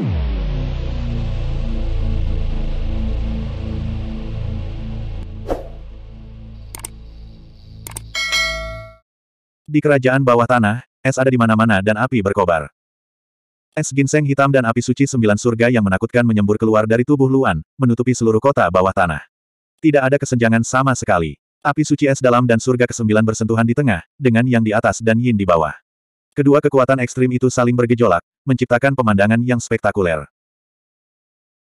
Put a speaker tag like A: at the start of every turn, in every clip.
A: Di kerajaan bawah tanah, es ada di mana-mana dan api berkobar. Es ginseng hitam dan api suci sembilan surga yang menakutkan menyembur keluar dari tubuh Luan, menutupi seluruh kota bawah tanah. Tidak ada kesenjangan sama sekali. Api suci es dalam dan surga kesembilan bersentuhan di tengah, dengan yang di atas dan yin di bawah. Kedua kekuatan ekstrim itu saling bergejolak, menciptakan pemandangan yang spektakuler.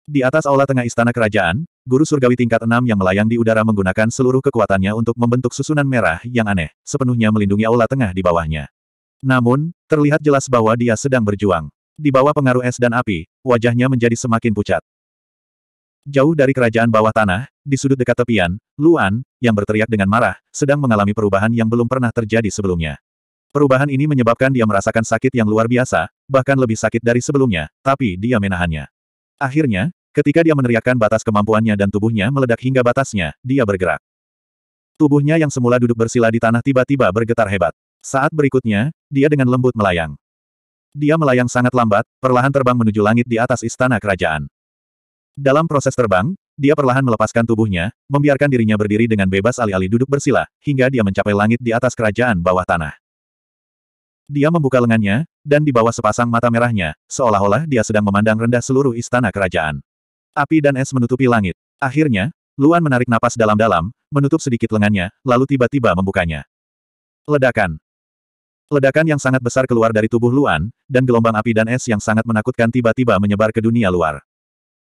A: Di atas aula tengah istana kerajaan, guru surgawi tingkat enam yang melayang di udara menggunakan seluruh kekuatannya untuk membentuk susunan merah yang aneh, sepenuhnya melindungi aula tengah di bawahnya. Namun, terlihat jelas bahwa dia sedang berjuang. Di bawah pengaruh es dan api, wajahnya menjadi semakin pucat. Jauh dari kerajaan bawah tanah, di sudut dekat tepian, Luan, yang berteriak dengan marah, sedang mengalami perubahan yang belum pernah terjadi sebelumnya. Perubahan ini menyebabkan dia merasakan sakit yang luar biasa, bahkan lebih sakit dari sebelumnya, tapi dia menahannya. Akhirnya, ketika dia meneriakkan batas kemampuannya dan tubuhnya meledak hingga batasnya, dia bergerak. Tubuhnya yang semula duduk bersila di tanah tiba-tiba bergetar hebat. Saat berikutnya, dia dengan lembut melayang. Dia melayang sangat lambat, perlahan terbang menuju langit di atas istana kerajaan. Dalam proses terbang, dia perlahan melepaskan tubuhnya, membiarkan dirinya berdiri dengan bebas alih-alih duduk bersila, hingga dia mencapai langit di atas kerajaan bawah tanah. Dia membuka lengannya, dan di bawah sepasang mata merahnya, seolah-olah dia sedang memandang rendah seluruh istana kerajaan. Api dan es menutupi langit. Akhirnya, Luan menarik napas dalam-dalam, menutup sedikit lengannya, lalu tiba-tiba membukanya. Ledakan. Ledakan yang sangat besar keluar dari tubuh Luan, dan gelombang api dan es yang sangat menakutkan tiba-tiba menyebar ke dunia luar.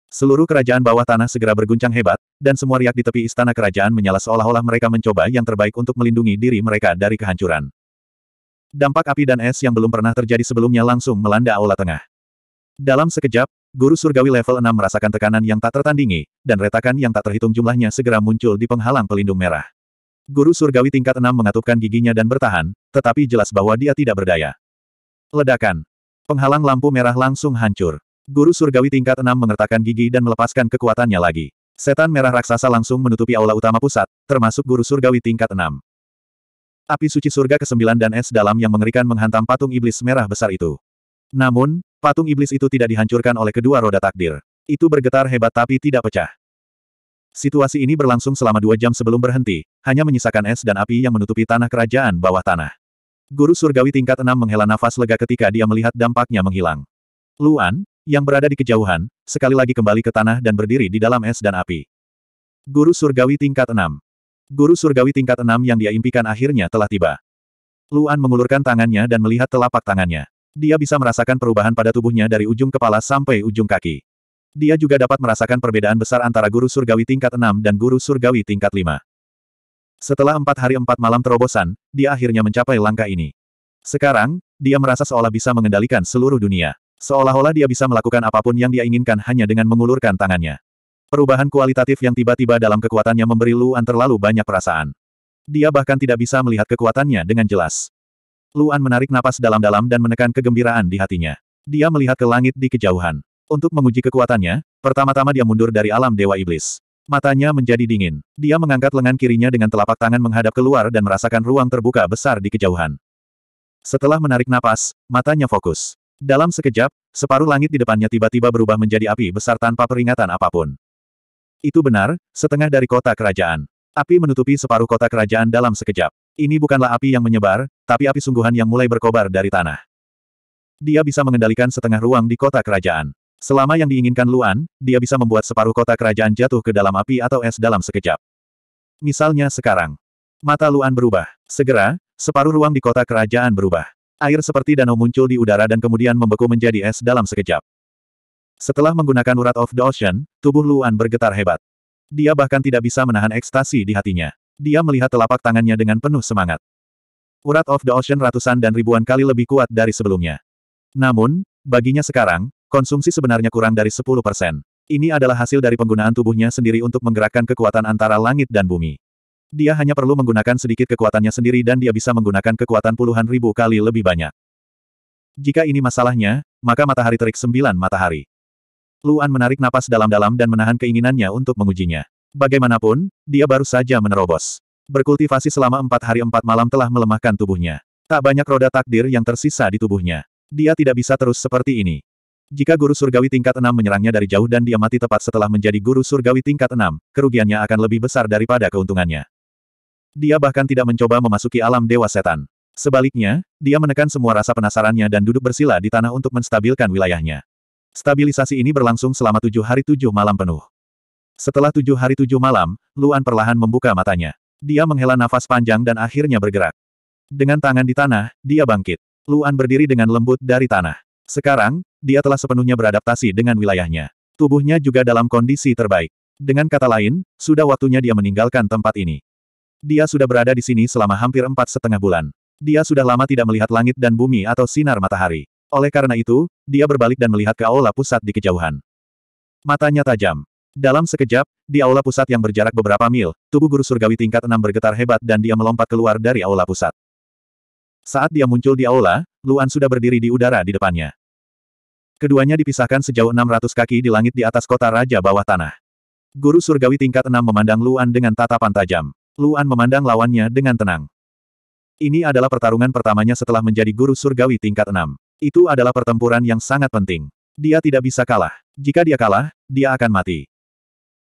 A: Seluruh kerajaan bawah tanah segera berguncang hebat, dan semua riak di tepi istana kerajaan menyala seolah-olah mereka mencoba yang terbaik untuk melindungi diri mereka dari kehancuran dampak api dan es yang belum pernah terjadi sebelumnya langsung melanda aula tengah. Dalam sekejap, guru surgawi level 6 merasakan tekanan yang tak tertandingi, dan retakan yang tak terhitung jumlahnya segera muncul di penghalang pelindung merah. Guru surgawi tingkat 6 mengatupkan giginya dan bertahan, tetapi jelas bahwa dia tidak berdaya. Ledakan. Penghalang lampu merah langsung hancur. Guru surgawi tingkat 6 mengertakkan gigi dan melepaskan kekuatannya lagi. Setan merah raksasa langsung menutupi aula utama pusat, termasuk guru surgawi tingkat 6. Api suci surga ke-9 dan es dalam yang mengerikan menghantam patung iblis merah besar itu. Namun, patung iblis itu tidak dihancurkan oleh kedua roda takdir. Itu bergetar hebat tapi tidak pecah. Situasi ini berlangsung selama dua jam sebelum berhenti, hanya menyisakan es dan api yang menutupi tanah kerajaan bawah tanah. Guru surgawi tingkat enam menghela nafas lega ketika dia melihat dampaknya menghilang. Luan, yang berada di kejauhan, sekali lagi kembali ke tanah dan berdiri di dalam es dan api. Guru surgawi tingkat enam. Guru surgawi tingkat enam yang dia impikan akhirnya telah tiba. Luan mengulurkan tangannya dan melihat telapak tangannya. Dia bisa merasakan perubahan pada tubuhnya dari ujung kepala sampai ujung kaki. Dia juga dapat merasakan perbedaan besar antara guru surgawi tingkat enam dan guru surgawi tingkat lima. Setelah empat hari empat malam terobosan, dia akhirnya mencapai langkah ini. Sekarang, dia merasa seolah bisa mengendalikan seluruh dunia. Seolah-olah dia bisa melakukan apapun yang dia inginkan hanya dengan mengulurkan tangannya. Perubahan kualitatif yang tiba-tiba dalam kekuatannya memberi Luan terlalu banyak perasaan. Dia bahkan tidak bisa melihat kekuatannya dengan jelas. Luan menarik napas dalam-dalam dan menekan kegembiraan di hatinya. Dia melihat ke langit di kejauhan. Untuk menguji kekuatannya, pertama-tama dia mundur dari alam Dewa Iblis. Matanya menjadi dingin. Dia mengangkat lengan kirinya dengan telapak tangan menghadap keluar dan merasakan ruang terbuka besar di kejauhan. Setelah menarik napas, matanya fokus. Dalam sekejap, separuh langit di depannya tiba-tiba berubah menjadi api besar tanpa peringatan apapun. Itu benar, setengah dari kota kerajaan. Api menutupi separuh kota kerajaan dalam sekejap. Ini bukanlah api yang menyebar, tapi api sungguhan yang mulai berkobar dari tanah. Dia bisa mengendalikan setengah ruang di kota kerajaan. Selama yang diinginkan Luan, dia bisa membuat separuh kota kerajaan jatuh ke dalam api atau es dalam sekejap. Misalnya sekarang. Mata Luan berubah. Segera, separuh ruang di kota kerajaan berubah. Air seperti danau muncul di udara dan kemudian membeku menjadi es dalam sekejap. Setelah menggunakan urat of the ocean, tubuh Luan bergetar hebat. Dia bahkan tidak bisa menahan ekstasi di hatinya. Dia melihat telapak tangannya dengan penuh semangat. Urat of the ocean ratusan dan ribuan kali lebih kuat dari sebelumnya. Namun, baginya sekarang, konsumsi sebenarnya kurang dari 10 persen. Ini adalah hasil dari penggunaan tubuhnya sendiri untuk menggerakkan kekuatan antara langit dan bumi. Dia hanya perlu menggunakan sedikit kekuatannya sendiri dan dia bisa menggunakan kekuatan puluhan ribu kali lebih banyak. Jika ini masalahnya, maka matahari terik sembilan matahari. Luan menarik napas dalam-dalam dan menahan keinginannya untuk mengujinya. Bagaimanapun, dia baru saja menerobos. Berkultivasi selama empat hari empat malam telah melemahkan tubuhnya. Tak banyak roda takdir yang tersisa di tubuhnya. Dia tidak bisa terus seperti ini. Jika guru surgawi tingkat enam menyerangnya dari jauh dan dia mati tepat setelah menjadi guru surgawi tingkat enam, kerugiannya akan lebih besar daripada keuntungannya. Dia bahkan tidak mencoba memasuki alam dewa setan. Sebaliknya, dia menekan semua rasa penasarannya dan duduk bersila di tanah untuk menstabilkan wilayahnya. Stabilisasi ini berlangsung selama tujuh hari tujuh malam penuh. Setelah tujuh hari tujuh malam, Luan perlahan membuka matanya. Dia menghela nafas panjang dan akhirnya bergerak. Dengan tangan di tanah, dia bangkit. Luan berdiri dengan lembut dari tanah. Sekarang, dia telah sepenuhnya beradaptasi dengan wilayahnya. Tubuhnya juga dalam kondisi terbaik. Dengan kata lain, sudah waktunya dia meninggalkan tempat ini. Dia sudah berada di sini selama hampir empat setengah bulan. Dia sudah lama tidak melihat langit dan bumi atau sinar matahari. Oleh karena itu, dia berbalik dan melihat ke aula pusat di kejauhan. Matanya tajam. Dalam sekejap, di aula pusat yang berjarak beberapa mil, tubuh guru surgawi tingkat enam bergetar hebat dan dia melompat keluar dari aula pusat. Saat dia muncul di aula, Luan sudah berdiri di udara di depannya. Keduanya dipisahkan sejauh 600 kaki di langit di atas kota raja bawah tanah. Guru surgawi tingkat enam memandang Luan dengan tatapan tajam. Luan memandang lawannya dengan tenang. Ini adalah pertarungan pertamanya setelah menjadi guru surgawi tingkat enam. Itu adalah pertempuran yang sangat penting. Dia tidak bisa kalah. Jika dia kalah, dia akan mati.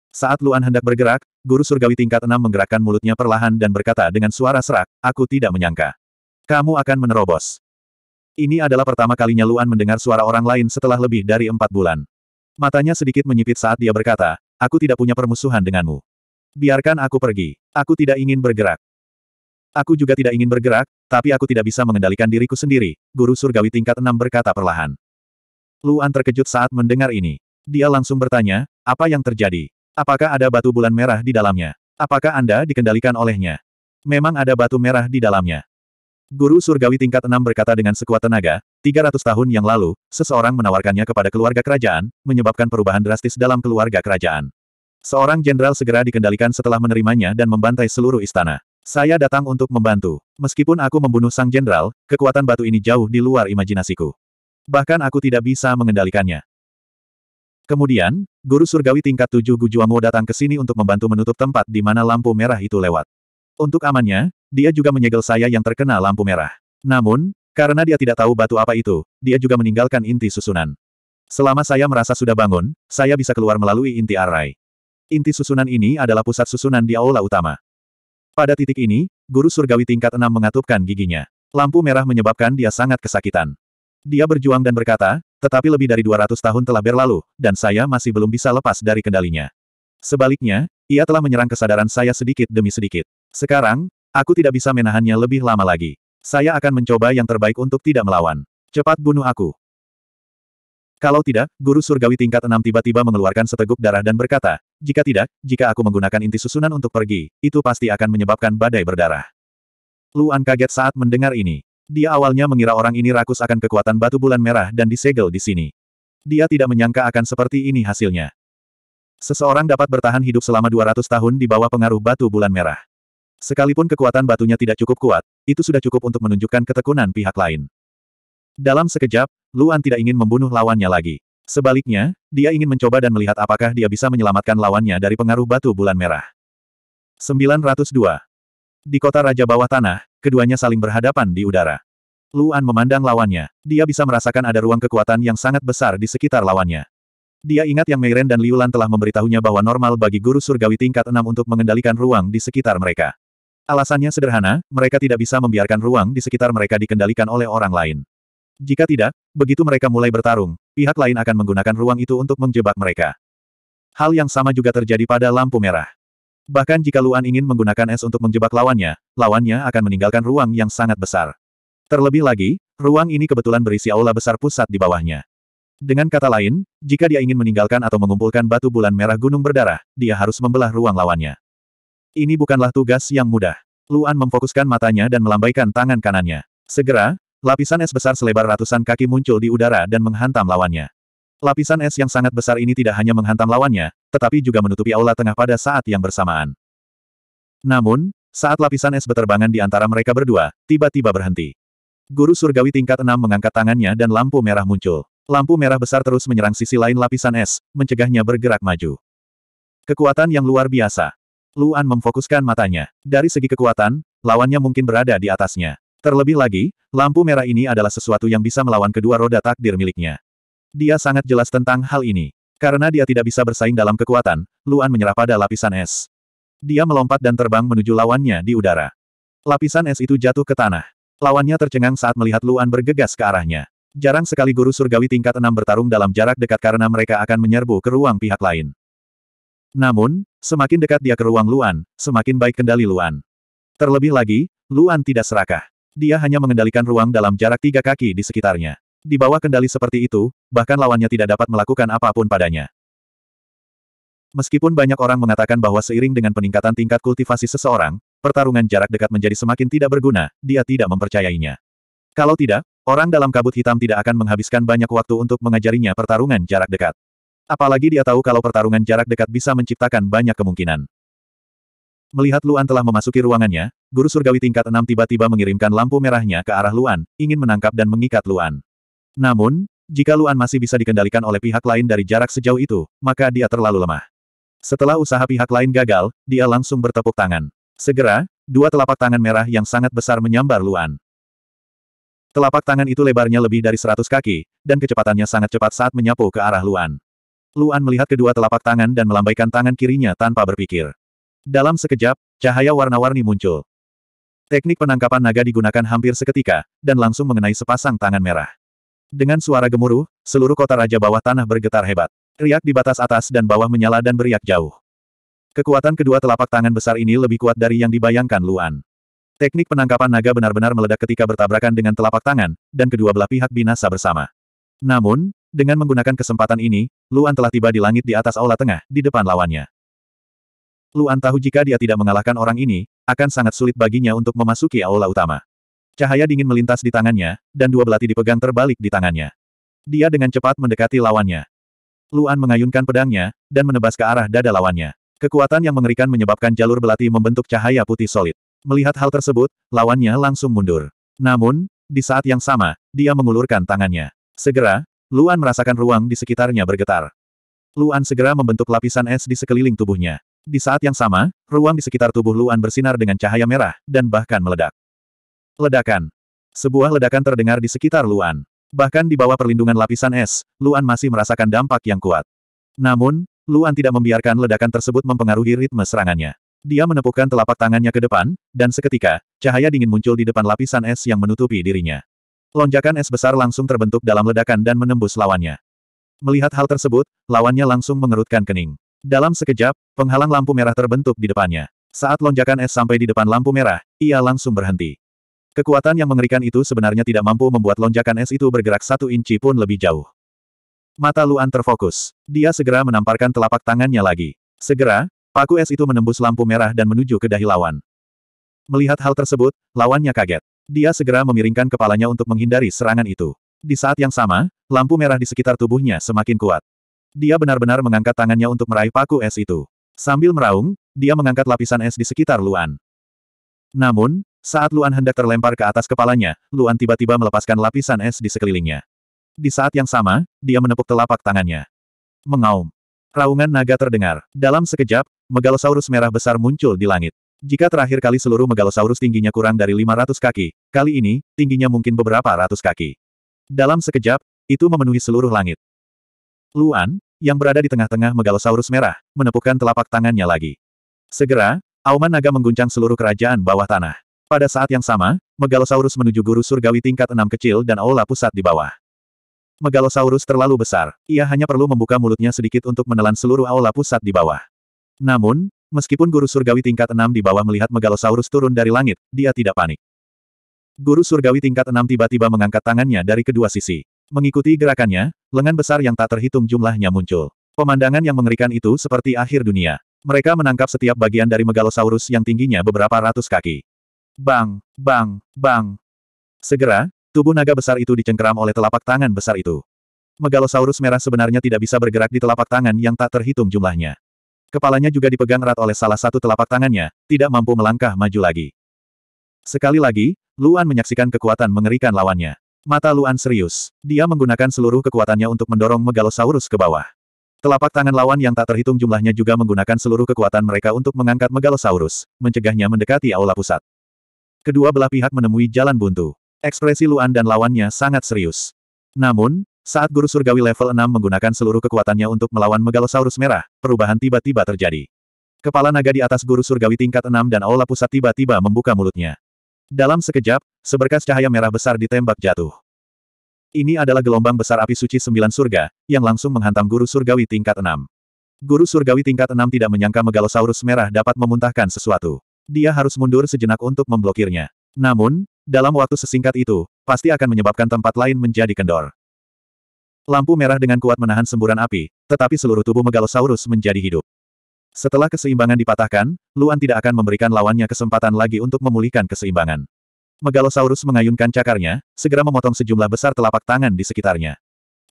A: Saat Luan hendak bergerak, guru surgawi tingkat enam menggerakkan mulutnya perlahan dan berkata dengan suara serak, aku tidak menyangka. Kamu akan menerobos. Ini adalah pertama kalinya Luan mendengar suara orang lain setelah lebih dari empat bulan. Matanya sedikit menyipit saat dia berkata, aku tidak punya permusuhan denganmu. Biarkan aku pergi. Aku tidak ingin bergerak. Aku juga tidak ingin bergerak, tapi aku tidak bisa mengendalikan diriku sendiri, guru surgawi tingkat enam berkata perlahan. Luan terkejut saat mendengar ini. Dia langsung bertanya, apa yang terjadi? Apakah ada batu bulan merah di dalamnya? Apakah Anda dikendalikan olehnya? Memang ada batu merah di dalamnya. Guru surgawi tingkat enam berkata dengan sekuat tenaga, 300 tahun yang lalu, seseorang menawarkannya kepada keluarga kerajaan, menyebabkan perubahan drastis dalam keluarga kerajaan. Seorang jenderal segera dikendalikan setelah menerimanya dan membantai seluruh istana. Saya datang untuk membantu. Meskipun aku membunuh sang jenderal, kekuatan batu ini jauh di luar imajinasiku. Bahkan aku tidak bisa mengendalikannya. Kemudian, guru surgawi tingkat tujuh Gujuango datang ke sini untuk membantu menutup tempat di mana lampu merah itu lewat. Untuk amannya, dia juga menyegel saya yang terkena lampu merah. Namun, karena dia tidak tahu batu apa itu, dia juga meninggalkan inti susunan. Selama saya merasa sudah bangun, saya bisa keluar melalui inti arai. Inti susunan ini adalah pusat susunan di aula utama. Pada titik ini, guru surgawi tingkat enam mengatupkan giginya. Lampu merah menyebabkan dia sangat kesakitan. Dia berjuang dan berkata, tetapi lebih dari 200 tahun telah berlalu, dan saya masih belum bisa lepas dari kendalinya. Sebaliknya, ia telah menyerang kesadaran saya sedikit demi sedikit. Sekarang, aku tidak bisa menahannya lebih lama lagi. Saya akan mencoba yang terbaik untuk tidak melawan. Cepat bunuh aku. Kalau tidak, guru surgawi tingkat enam tiba-tiba mengeluarkan seteguk darah dan berkata, jika tidak, jika aku menggunakan inti susunan untuk pergi, itu pasti akan menyebabkan badai berdarah. Luan kaget saat mendengar ini. Dia awalnya mengira orang ini rakus akan kekuatan batu bulan merah dan disegel di sini. Dia tidak menyangka akan seperti ini hasilnya. Seseorang dapat bertahan hidup selama 200 tahun di bawah pengaruh batu bulan merah. Sekalipun kekuatan batunya tidak cukup kuat, itu sudah cukup untuk menunjukkan ketekunan pihak lain. Dalam sekejap, Luan tidak ingin membunuh lawannya lagi. Sebaliknya, dia ingin mencoba dan melihat apakah dia bisa menyelamatkan lawannya dari pengaruh batu bulan merah. 902. Di kota Raja Bawah Tanah, keduanya saling berhadapan di udara. Luan memandang lawannya. Dia bisa merasakan ada ruang kekuatan yang sangat besar di sekitar lawannya. Dia ingat yang Meiren dan Liulan telah memberitahunya bahwa normal bagi guru surgawi tingkat 6 untuk mengendalikan ruang di sekitar mereka. Alasannya sederhana, mereka tidak bisa membiarkan ruang di sekitar mereka dikendalikan oleh orang lain. Jika tidak, begitu mereka mulai bertarung, pihak lain akan menggunakan ruang itu untuk menjebak mereka. Hal yang sama juga terjadi pada lampu merah. Bahkan jika Luan ingin menggunakan es untuk menjebak lawannya, lawannya akan meninggalkan ruang yang sangat besar. Terlebih lagi, ruang ini kebetulan berisi aula besar pusat di bawahnya. Dengan kata lain, jika dia ingin meninggalkan atau mengumpulkan batu bulan merah gunung berdarah, dia harus membelah ruang lawannya. Ini bukanlah tugas yang mudah. Luan memfokuskan matanya dan melambaikan tangan kanannya. Segera, Lapisan es besar selebar ratusan kaki muncul di udara dan menghantam lawannya. Lapisan es yang sangat besar ini tidak hanya menghantam lawannya, tetapi juga menutupi aula tengah pada saat yang bersamaan. Namun, saat lapisan es beterbangan di antara mereka berdua, tiba-tiba berhenti. Guru surgawi tingkat enam mengangkat tangannya dan lampu merah muncul. Lampu merah besar terus menyerang sisi lain lapisan es, mencegahnya bergerak maju. Kekuatan yang luar biasa. Luan memfokuskan matanya. Dari segi kekuatan, lawannya mungkin berada di atasnya. Terlebih lagi, lampu merah ini adalah sesuatu yang bisa melawan kedua roda takdir miliknya. Dia sangat jelas tentang hal ini. Karena dia tidak bisa bersaing dalam kekuatan, Luan menyerah pada lapisan es. Dia melompat dan terbang menuju lawannya di udara. Lapisan es itu jatuh ke tanah. Lawannya tercengang saat melihat Luan bergegas ke arahnya. Jarang sekali guru surgawi tingkat enam bertarung dalam jarak dekat karena mereka akan menyerbu ke ruang pihak lain. Namun, semakin dekat dia ke ruang Luan, semakin baik kendali Luan. Terlebih lagi, Luan tidak serakah. Dia hanya mengendalikan ruang dalam jarak tiga kaki di sekitarnya. Di bawah kendali seperti itu, bahkan lawannya tidak dapat melakukan apapun padanya. Meskipun banyak orang mengatakan bahwa seiring dengan peningkatan tingkat kultivasi seseorang, pertarungan jarak dekat menjadi semakin tidak berguna, dia tidak mempercayainya. Kalau tidak, orang dalam kabut hitam tidak akan menghabiskan banyak waktu untuk mengajarinya pertarungan jarak dekat. Apalagi dia tahu kalau pertarungan jarak dekat bisa menciptakan banyak kemungkinan. Melihat Luan telah memasuki ruangannya, guru surgawi tingkat enam tiba-tiba mengirimkan lampu merahnya ke arah Luan, ingin menangkap dan mengikat Luan. Namun, jika Luan masih bisa dikendalikan oleh pihak lain dari jarak sejauh itu, maka dia terlalu lemah. Setelah usaha pihak lain gagal, dia langsung bertepuk tangan. Segera, dua telapak tangan merah yang sangat besar menyambar Luan. Telapak tangan itu lebarnya lebih dari 100 kaki, dan kecepatannya sangat cepat saat menyapu ke arah Luan. Luan melihat kedua telapak tangan dan melambaikan tangan kirinya tanpa berpikir. Dalam sekejap, cahaya warna-warni muncul. Teknik penangkapan naga digunakan hampir seketika, dan langsung mengenai sepasang tangan merah. Dengan suara gemuruh, seluruh kota raja bawah tanah bergetar hebat. Riak di batas atas dan bawah menyala dan beriak jauh. Kekuatan kedua telapak tangan besar ini lebih kuat dari yang dibayangkan Luan. Teknik penangkapan naga benar-benar meledak ketika bertabrakan dengan telapak tangan, dan kedua belah pihak binasa bersama. Namun, dengan menggunakan kesempatan ini, Luan telah tiba di langit di atas aula tengah, di depan lawannya. Luan tahu jika dia tidak mengalahkan orang ini, akan sangat sulit baginya untuk memasuki aula utama. Cahaya dingin melintas di tangannya, dan dua belati dipegang terbalik di tangannya. Dia dengan cepat mendekati lawannya. Luan mengayunkan pedangnya, dan menebas ke arah dada lawannya. Kekuatan yang mengerikan menyebabkan jalur belati membentuk cahaya putih solid. Melihat hal tersebut, lawannya langsung mundur. Namun, di saat yang sama, dia mengulurkan tangannya. Segera, Luan merasakan ruang di sekitarnya bergetar. Luan segera membentuk lapisan es di sekeliling tubuhnya. Di saat yang sama, ruang di sekitar tubuh Luan bersinar dengan cahaya merah, dan bahkan meledak. Ledakan. Sebuah ledakan terdengar di sekitar Luan. Bahkan di bawah perlindungan lapisan es, Luan masih merasakan dampak yang kuat. Namun, Luan tidak membiarkan ledakan tersebut mempengaruhi ritme serangannya. Dia menepukkan telapak tangannya ke depan, dan seketika, cahaya dingin muncul di depan lapisan es yang menutupi dirinya. Lonjakan es besar langsung terbentuk dalam ledakan dan menembus lawannya. Melihat hal tersebut, lawannya langsung mengerutkan kening. Dalam sekejap, penghalang lampu merah terbentuk di depannya. Saat lonjakan es sampai di depan lampu merah, ia langsung berhenti. Kekuatan yang mengerikan itu sebenarnya tidak mampu membuat lonjakan es itu bergerak satu inci pun lebih jauh. Mata Luan terfokus. Dia segera menamparkan telapak tangannya lagi. Segera, paku es itu menembus lampu merah dan menuju ke dahi lawan. Melihat hal tersebut, lawannya kaget. Dia segera memiringkan kepalanya untuk menghindari serangan itu. Di saat yang sama, lampu merah di sekitar tubuhnya semakin kuat. Dia benar-benar mengangkat tangannya untuk meraih paku es itu. Sambil meraung, dia mengangkat lapisan es di sekitar Luan. Namun, saat Luan hendak terlempar ke atas kepalanya, Luan tiba-tiba melepaskan lapisan es di sekelilingnya. Di saat yang sama, dia menepuk telapak tangannya. Mengaum. Raungan naga terdengar. Dalam sekejap, megalosaurus merah besar muncul di langit. Jika terakhir kali seluruh megalosaurus tingginya kurang dari 500 kaki, kali ini, tingginya mungkin beberapa ratus kaki. Dalam sekejap, itu memenuhi seluruh langit. Luan, yang berada di tengah-tengah megalosaurus merah, menepukkan telapak tangannya lagi. Segera, auman naga mengguncang seluruh kerajaan bawah tanah. Pada saat yang sama, megalosaurus menuju guru surgawi tingkat enam kecil dan aula pusat di bawah. Megalosaurus terlalu besar, ia hanya perlu membuka mulutnya sedikit untuk menelan seluruh aula pusat di bawah. Namun, meskipun guru surgawi tingkat enam di bawah melihat megalosaurus turun dari langit, dia tidak panik. Guru surgawi tingkat enam tiba-tiba mengangkat tangannya dari kedua sisi. Mengikuti gerakannya, Lengan besar yang tak terhitung jumlahnya muncul. Pemandangan yang mengerikan itu seperti akhir dunia. Mereka menangkap setiap bagian dari megalosaurus yang tingginya beberapa ratus kaki. Bang, bang, bang. Segera, tubuh naga besar itu dicengkeram oleh telapak tangan besar itu. Megalosaurus merah sebenarnya tidak bisa bergerak di telapak tangan yang tak terhitung jumlahnya. Kepalanya juga dipegang erat oleh salah satu telapak tangannya, tidak mampu melangkah maju lagi. Sekali lagi, Luan menyaksikan kekuatan mengerikan lawannya. Mata Luan serius. Dia menggunakan seluruh kekuatannya untuk mendorong Megalosaurus ke bawah. Telapak tangan lawan yang tak terhitung jumlahnya juga menggunakan seluruh kekuatan mereka untuk mengangkat Megalosaurus, mencegahnya mendekati aula pusat. Kedua belah pihak menemui jalan buntu. Ekspresi Luan dan lawannya sangat serius. Namun, saat guru surgawi level 6 menggunakan seluruh kekuatannya untuk melawan Megalosaurus merah, perubahan tiba-tiba terjadi. Kepala naga di atas guru surgawi tingkat 6 dan aula pusat tiba-tiba membuka mulutnya. Dalam sekejap, Seberkas cahaya merah besar ditembak jatuh. Ini adalah gelombang besar api suci sembilan surga, yang langsung menghantam guru surgawi tingkat enam. Guru surgawi tingkat enam tidak menyangka megalosaurus merah dapat memuntahkan sesuatu. Dia harus mundur sejenak untuk memblokirnya. Namun, dalam waktu sesingkat itu, pasti akan menyebabkan tempat lain menjadi kendor. Lampu merah dengan kuat menahan semburan api, tetapi seluruh tubuh megalosaurus menjadi hidup. Setelah keseimbangan dipatahkan, Luan tidak akan memberikan lawannya kesempatan lagi untuk memulihkan keseimbangan. Megalosaurus mengayunkan cakarnya, segera memotong sejumlah besar telapak tangan di sekitarnya.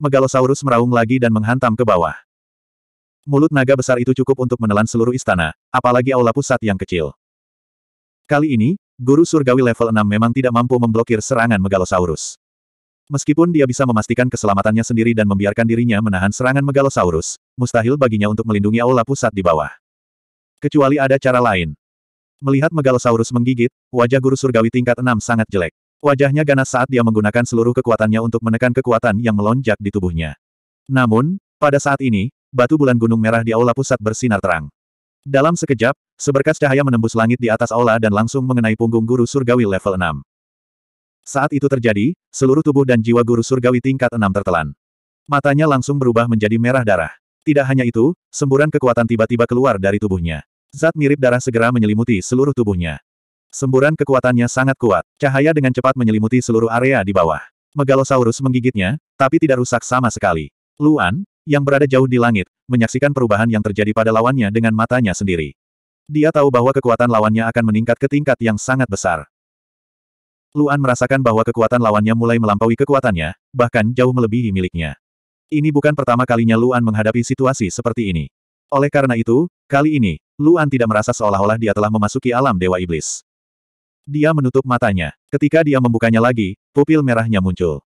A: Megalosaurus meraung lagi dan menghantam ke bawah. Mulut naga besar itu cukup untuk menelan seluruh istana, apalagi aula pusat yang kecil. Kali ini, guru surgawi level 6 memang tidak mampu memblokir serangan Megalosaurus. Meskipun dia bisa memastikan keselamatannya sendiri dan membiarkan dirinya menahan serangan Megalosaurus, mustahil baginya untuk melindungi aula pusat di bawah. Kecuali ada cara lain. Melihat Megalosaurus menggigit, wajah guru surgawi tingkat 6 sangat jelek. Wajahnya ganas saat dia menggunakan seluruh kekuatannya untuk menekan kekuatan yang melonjak di tubuhnya. Namun, pada saat ini, batu bulan gunung merah di aula pusat bersinar terang. Dalam sekejap, seberkas cahaya menembus langit di atas aula dan langsung mengenai punggung guru surgawi level 6. Saat itu terjadi, seluruh tubuh dan jiwa guru surgawi tingkat 6 tertelan. Matanya langsung berubah menjadi merah darah. Tidak hanya itu, semburan kekuatan tiba-tiba keluar dari tubuhnya. Zat mirip darah segera menyelimuti seluruh tubuhnya. Semburan kekuatannya sangat kuat, cahaya dengan cepat menyelimuti seluruh area di bawah. Megalosaurus menggigitnya, tapi tidak rusak sama sekali. Luan, yang berada jauh di langit, menyaksikan perubahan yang terjadi pada lawannya dengan matanya sendiri. Dia tahu bahwa kekuatan lawannya akan meningkat ke tingkat yang sangat besar. Luan merasakan bahwa kekuatan lawannya mulai melampaui kekuatannya, bahkan jauh melebihi miliknya. Ini bukan pertama kalinya Luan menghadapi situasi seperti ini. Oleh karena itu, kali ini, Luan tidak merasa seolah-olah dia telah memasuki alam Dewa Iblis. Dia menutup matanya. Ketika dia membukanya lagi, pupil merahnya muncul.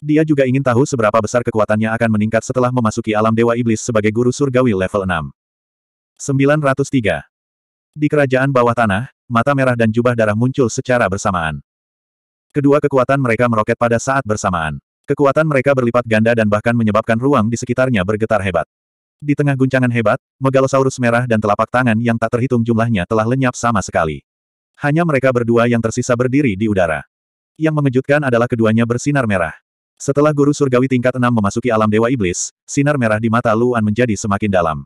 A: Dia juga ingin tahu seberapa besar kekuatannya akan meningkat setelah memasuki alam Dewa Iblis sebagai guru surgawi level 6. 903. Di kerajaan bawah tanah, mata merah dan jubah darah muncul secara bersamaan. Kedua kekuatan mereka meroket pada saat bersamaan. Kekuatan mereka berlipat ganda dan bahkan menyebabkan ruang di sekitarnya bergetar hebat. Di tengah guncangan hebat, Megalosaurus merah dan telapak tangan yang tak terhitung jumlahnya telah lenyap sama sekali. Hanya mereka berdua yang tersisa berdiri di udara. Yang mengejutkan adalah keduanya bersinar merah. Setelah guru surgawi tingkat 6 memasuki alam Dewa Iblis, sinar merah di mata Luan menjadi semakin dalam.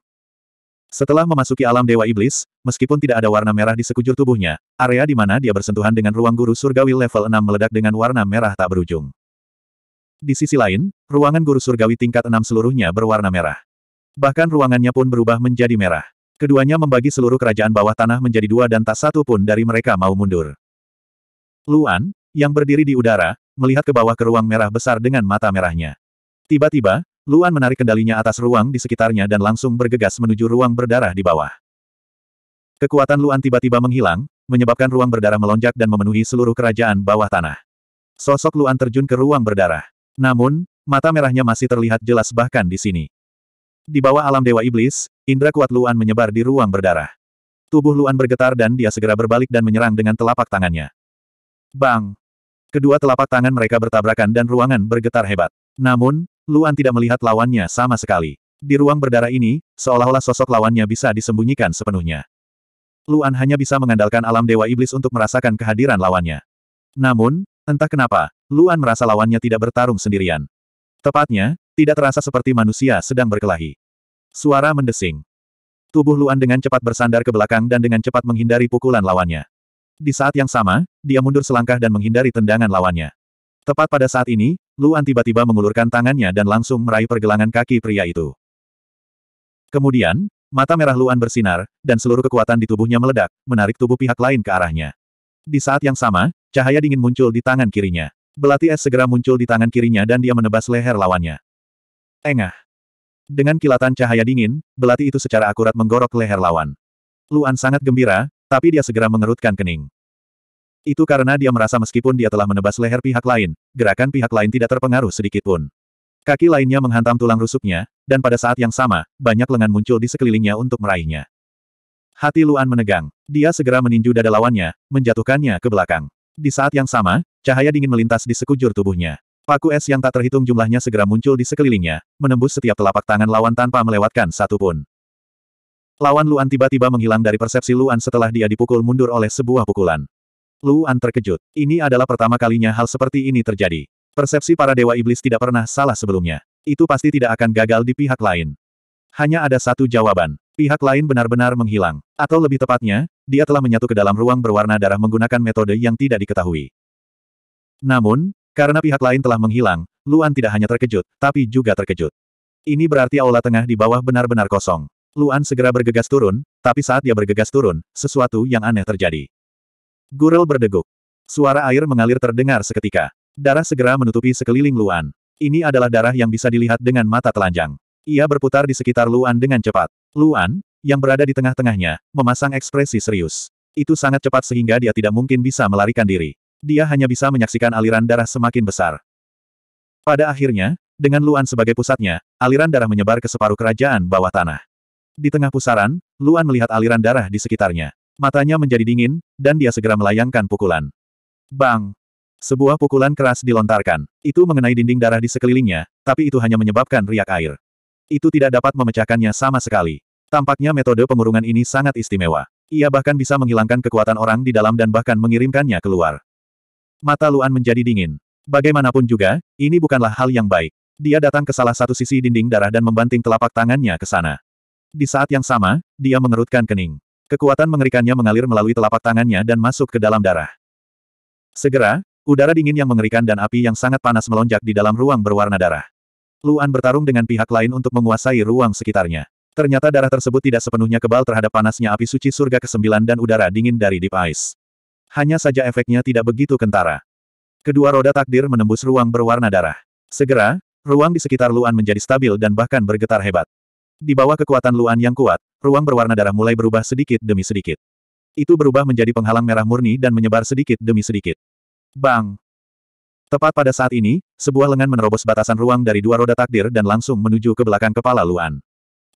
A: Setelah memasuki alam Dewa Iblis, meskipun tidak ada warna merah di sekujur tubuhnya, area di mana dia bersentuhan dengan ruang guru surgawi level 6 meledak dengan warna merah tak berujung. Di sisi lain, ruangan guru surgawi tingkat 6 seluruhnya berwarna merah. Bahkan ruangannya pun berubah menjadi merah. Keduanya membagi seluruh kerajaan bawah tanah menjadi dua dan tak satu pun dari mereka mau mundur. Luan, yang berdiri di udara, melihat ke bawah ke ruang merah besar dengan mata merahnya. Tiba-tiba, Luan menarik kendalinya atas ruang di sekitarnya dan langsung bergegas menuju ruang berdarah di bawah. Kekuatan Luan tiba-tiba menghilang, menyebabkan ruang berdarah melonjak dan memenuhi seluruh kerajaan bawah tanah. Sosok Luan terjun ke ruang berdarah. Namun, mata merahnya masih terlihat jelas bahkan di sini. Di bawah alam Dewa Iblis, indra kuat Luan menyebar di ruang berdarah. Tubuh Luan bergetar dan dia segera berbalik dan menyerang dengan telapak tangannya. Bang! Kedua telapak tangan mereka bertabrakan dan ruangan bergetar hebat. Namun, Luan tidak melihat lawannya sama sekali. Di ruang berdarah ini, seolah-olah sosok lawannya bisa disembunyikan sepenuhnya. Luan hanya bisa mengandalkan alam Dewa Iblis untuk merasakan kehadiran lawannya. Namun, entah kenapa, Luan merasa lawannya tidak bertarung sendirian. Tepatnya, tidak terasa seperti manusia sedang berkelahi. Suara mendesing. Tubuh Luan dengan cepat bersandar ke belakang dan dengan cepat menghindari pukulan lawannya. Di saat yang sama, dia mundur selangkah dan menghindari tendangan lawannya. Tepat pada saat ini, Luan tiba-tiba mengulurkan tangannya dan langsung meraih pergelangan kaki pria itu. Kemudian, mata merah Luan bersinar, dan seluruh kekuatan di tubuhnya meledak, menarik tubuh pihak lain ke arahnya. Di saat yang sama, cahaya dingin muncul di tangan kirinya. Belati es segera muncul di tangan kirinya dan dia menebas leher lawannya. Engah. Dengan kilatan cahaya dingin, belati itu secara akurat menggorok leher lawan. Luan sangat gembira, tapi dia segera mengerutkan kening. Itu karena dia merasa meskipun dia telah menebas leher pihak lain, gerakan pihak lain tidak terpengaruh sedikit pun. Kaki lainnya menghantam tulang rusuknya, dan pada saat yang sama, banyak lengan muncul di sekelilingnya untuk meraihnya. Hati Luan menegang. Dia segera meninju dada lawannya, menjatuhkannya ke belakang. Di saat yang sama, cahaya dingin melintas di sekujur tubuhnya. Paku es yang tak terhitung jumlahnya segera muncul di sekelilingnya, menembus setiap telapak tangan lawan tanpa melewatkan satu pun. Lawan Luan tiba-tiba menghilang dari persepsi Luan setelah dia dipukul mundur oleh sebuah pukulan. Luan terkejut. Ini adalah pertama kalinya hal seperti ini terjadi. Persepsi para dewa iblis tidak pernah salah sebelumnya. Itu pasti tidak akan gagal di pihak lain. Hanya ada satu jawaban. Pihak lain benar-benar menghilang. Atau lebih tepatnya, dia telah menyatu ke dalam ruang berwarna darah menggunakan metode yang tidak diketahui. Namun, karena pihak lain telah menghilang, Luan tidak hanya terkejut, tapi juga terkejut. Ini berarti aula tengah di bawah benar-benar kosong. Luan segera bergegas turun, tapi saat dia bergegas turun, sesuatu yang aneh terjadi. Gurel berdeguk. Suara air mengalir terdengar seketika. Darah segera menutupi sekeliling Luan. Ini adalah darah yang bisa dilihat dengan mata telanjang. Ia berputar di sekitar Luan dengan cepat. Luan, yang berada di tengah-tengahnya, memasang ekspresi serius. Itu sangat cepat sehingga dia tidak mungkin bisa melarikan diri. Dia hanya bisa menyaksikan aliran darah semakin besar. Pada akhirnya, dengan Luan sebagai pusatnya, aliran darah menyebar ke separuh kerajaan bawah tanah. Di tengah pusaran, Luan melihat aliran darah di sekitarnya. Matanya menjadi dingin, dan dia segera melayangkan pukulan. Bang! Sebuah pukulan keras dilontarkan. Itu mengenai dinding darah di sekelilingnya, tapi itu hanya menyebabkan riak air. Itu tidak dapat memecahkannya sama sekali. Tampaknya metode pengurungan ini sangat istimewa. Ia bahkan bisa menghilangkan kekuatan orang di dalam dan bahkan mengirimkannya keluar. Mata Luan menjadi dingin. Bagaimanapun juga, ini bukanlah hal yang baik. Dia datang ke salah satu sisi dinding darah dan membanting telapak tangannya ke sana. Di saat yang sama, dia mengerutkan kening. Kekuatan mengerikannya mengalir melalui telapak tangannya dan masuk ke dalam darah. Segera, udara dingin yang mengerikan dan api yang sangat panas melonjak di dalam ruang berwarna darah. Luan bertarung dengan pihak lain untuk menguasai ruang sekitarnya. Ternyata darah tersebut tidak sepenuhnya kebal terhadap panasnya api suci surga ke-9 dan udara dingin dari Deep Ice. Hanya saja efeknya tidak begitu kentara. Kedua roda takdir menembus ruang berwarna darah. Segera, ruang di sekitar Luan menjadi stabil dan bahkan bergetar hebat. Di bawah kekuatan Luan yang kuat, ruang berwarna darah mulai berubah sedikit demi sedikit. Itu berubah menjadi penghalang merah murni dan menyebar sedikit demi sedikit. Bang! Tepat pada saat ini, sebuah lengan menerobos batasan ruang dari dua roda takdir dan langsung menuju ke belakang kepala Luan.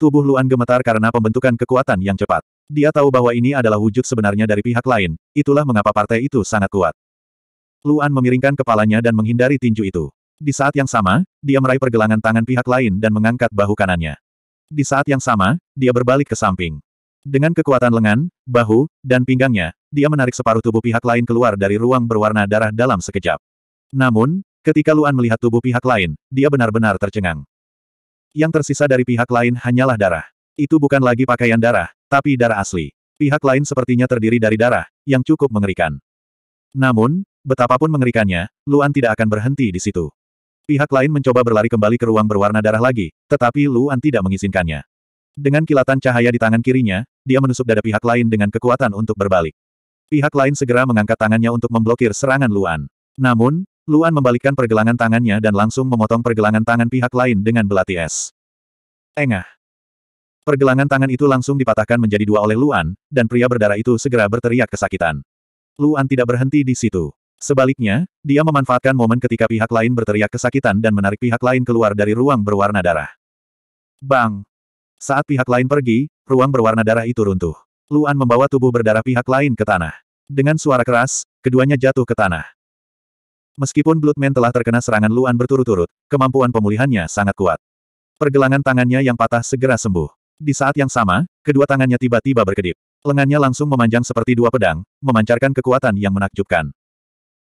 A: Tubuh Luan gemetar karena pembentukan kekuatan yang cepat. Dia tahu bahwa ini adalah wujud sebenarnya dari pihak lain, itulah mengapa partai itu sangat kuat. Luan memiringkan kepalanya dan menghindari tinju itu. Di saat yang sama, dia meraih pergelangan tangan pihak lain dan mengangkat bahu kanannya. Di saat yang sama, dia berbalik ke samping. Dengan kekuatan lengan, bahu, dan pinggangnya, dia menarik separuh tubuh pihak lain keluar dari ruang berwarna darah dalam sekejap. Namun, ketika Luan melihat tubuh pihak lain, dia benar-benar tercengang. Yang tersisa dari pihak lain hanyalah darah. Itu bukan lagi pakaian darah, tapi darah asli. Pihak lain sepertinya terdiri dari darah, yang cukup mengerikan. Namun, betapapun mengerikannya, Luan tidak akan berhenti di situ. Pihak lain mencoba berlari kembali ke ruang berwarna darah lagi, tetapi Luan tidak mengizinkannya. Dengan kilatan cahaya di tangan kirinya, dia menusuk dada pihak lain dengan kekuatan untuk berbalik. Pihak lain segera mengangkat tangannya untuk memblokir serangan Luan. Namun, Luan membalikkan pergelangan tangannya dan langsung memotong pergelangan tangan pihak lain dengan belati es. Engah. Pergelangan tangan itu langsung dipatahkan menjadi dua oleh Luan, dan pria berdarah itu segera berteriak kesakitan. Luan tidak berhenti di situ. Sebaliknya, dia memanfaatkan momen ketika pihak lain berteriak kesakitan dan menarik pihak lain keluar dari ruang berwarna darah. Bang! Saat pihak lain pergi, ruang berwarna darah itu runtuh. Luan membawa tubuh berdarah pihak lain ke tanah. Dengan suara keras, keduanya jatuh ke tanah. Meskipun Bloodman telah terkena serangan Luan berturut-turut, kemampuan pemulihannya sangat kuat. Pergelangan tangannya yang patah segera sembuh. Di saat yang sama, kedua tangannya tiba-tiba berkedip. Lengannya langsung memanjang seperti dua pedang, memancarkan kekuatan yang menakjubkan.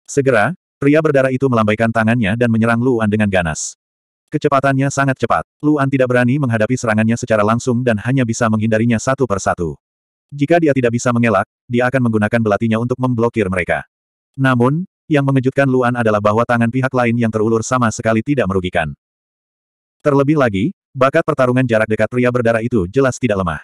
A: Segera, pria berdarah itu melambaikan tangannya dan menyerang Luan dengan ganas. Kecepatannya sangat cepat. Luan tidak berani menghadapi serangannya secara langsung dan hanya bisa menghindarinya satu per satu. Jika dia tidak bisa mengelak, dia akan menggunakan belatinya untuk memblokir mereka. Namun, yang mengejutkan Luan adalah bahwa tangan pihak lain yang terulur sama sekali tidak merugikan. Terlebih lagi, Bakat pertarungan jarak dekat pria berdarah itu jelas tidak lemah.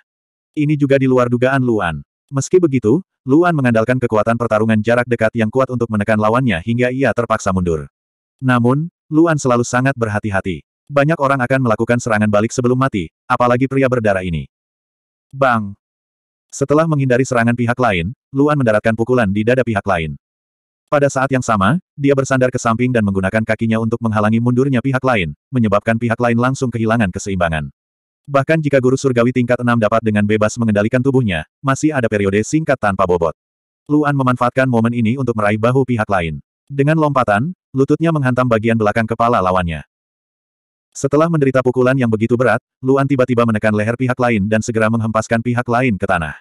A: Ini juga di luar dugaan Luan. Meski begitu, Luan mengandalkan kekuatan pertarungan jarak dekat yang kuat untuk menekan lawannya hingga ia terpaksa mundur. Namun, Luan selalu sangat berhati-hati. Banyak orang akan melakukan serangan balik sebelum mati, apalagi pria berdarah ini. Bang! Setelah menghindari serangan pihak lain, Luan mendaratkan pukulan di dada pihak lain. Pada saat yang sama, dia bersandar ke samping dan menggunakan kakinya untuk menghalangi mundurnya pihak lain, menyebabkan pihak lain langsung kehilangan keseimbangan. Bahkan jika guru surgawi tingkat 6 dapat dengan bebas mengendalikan tubuhnya, masih ada periode singkat tanpa bobot. Luan memanfaatkan momen ini untuk meraih bahu pihak lain. Dengan lompatan, lututnya menghantam bagian belakang kepala lawannya. Setelah menderita pukulan yang begitu berat, Luan tiba-tiba menekan leher pihak lain dan segera menghempaskan pihak lain ke tanah.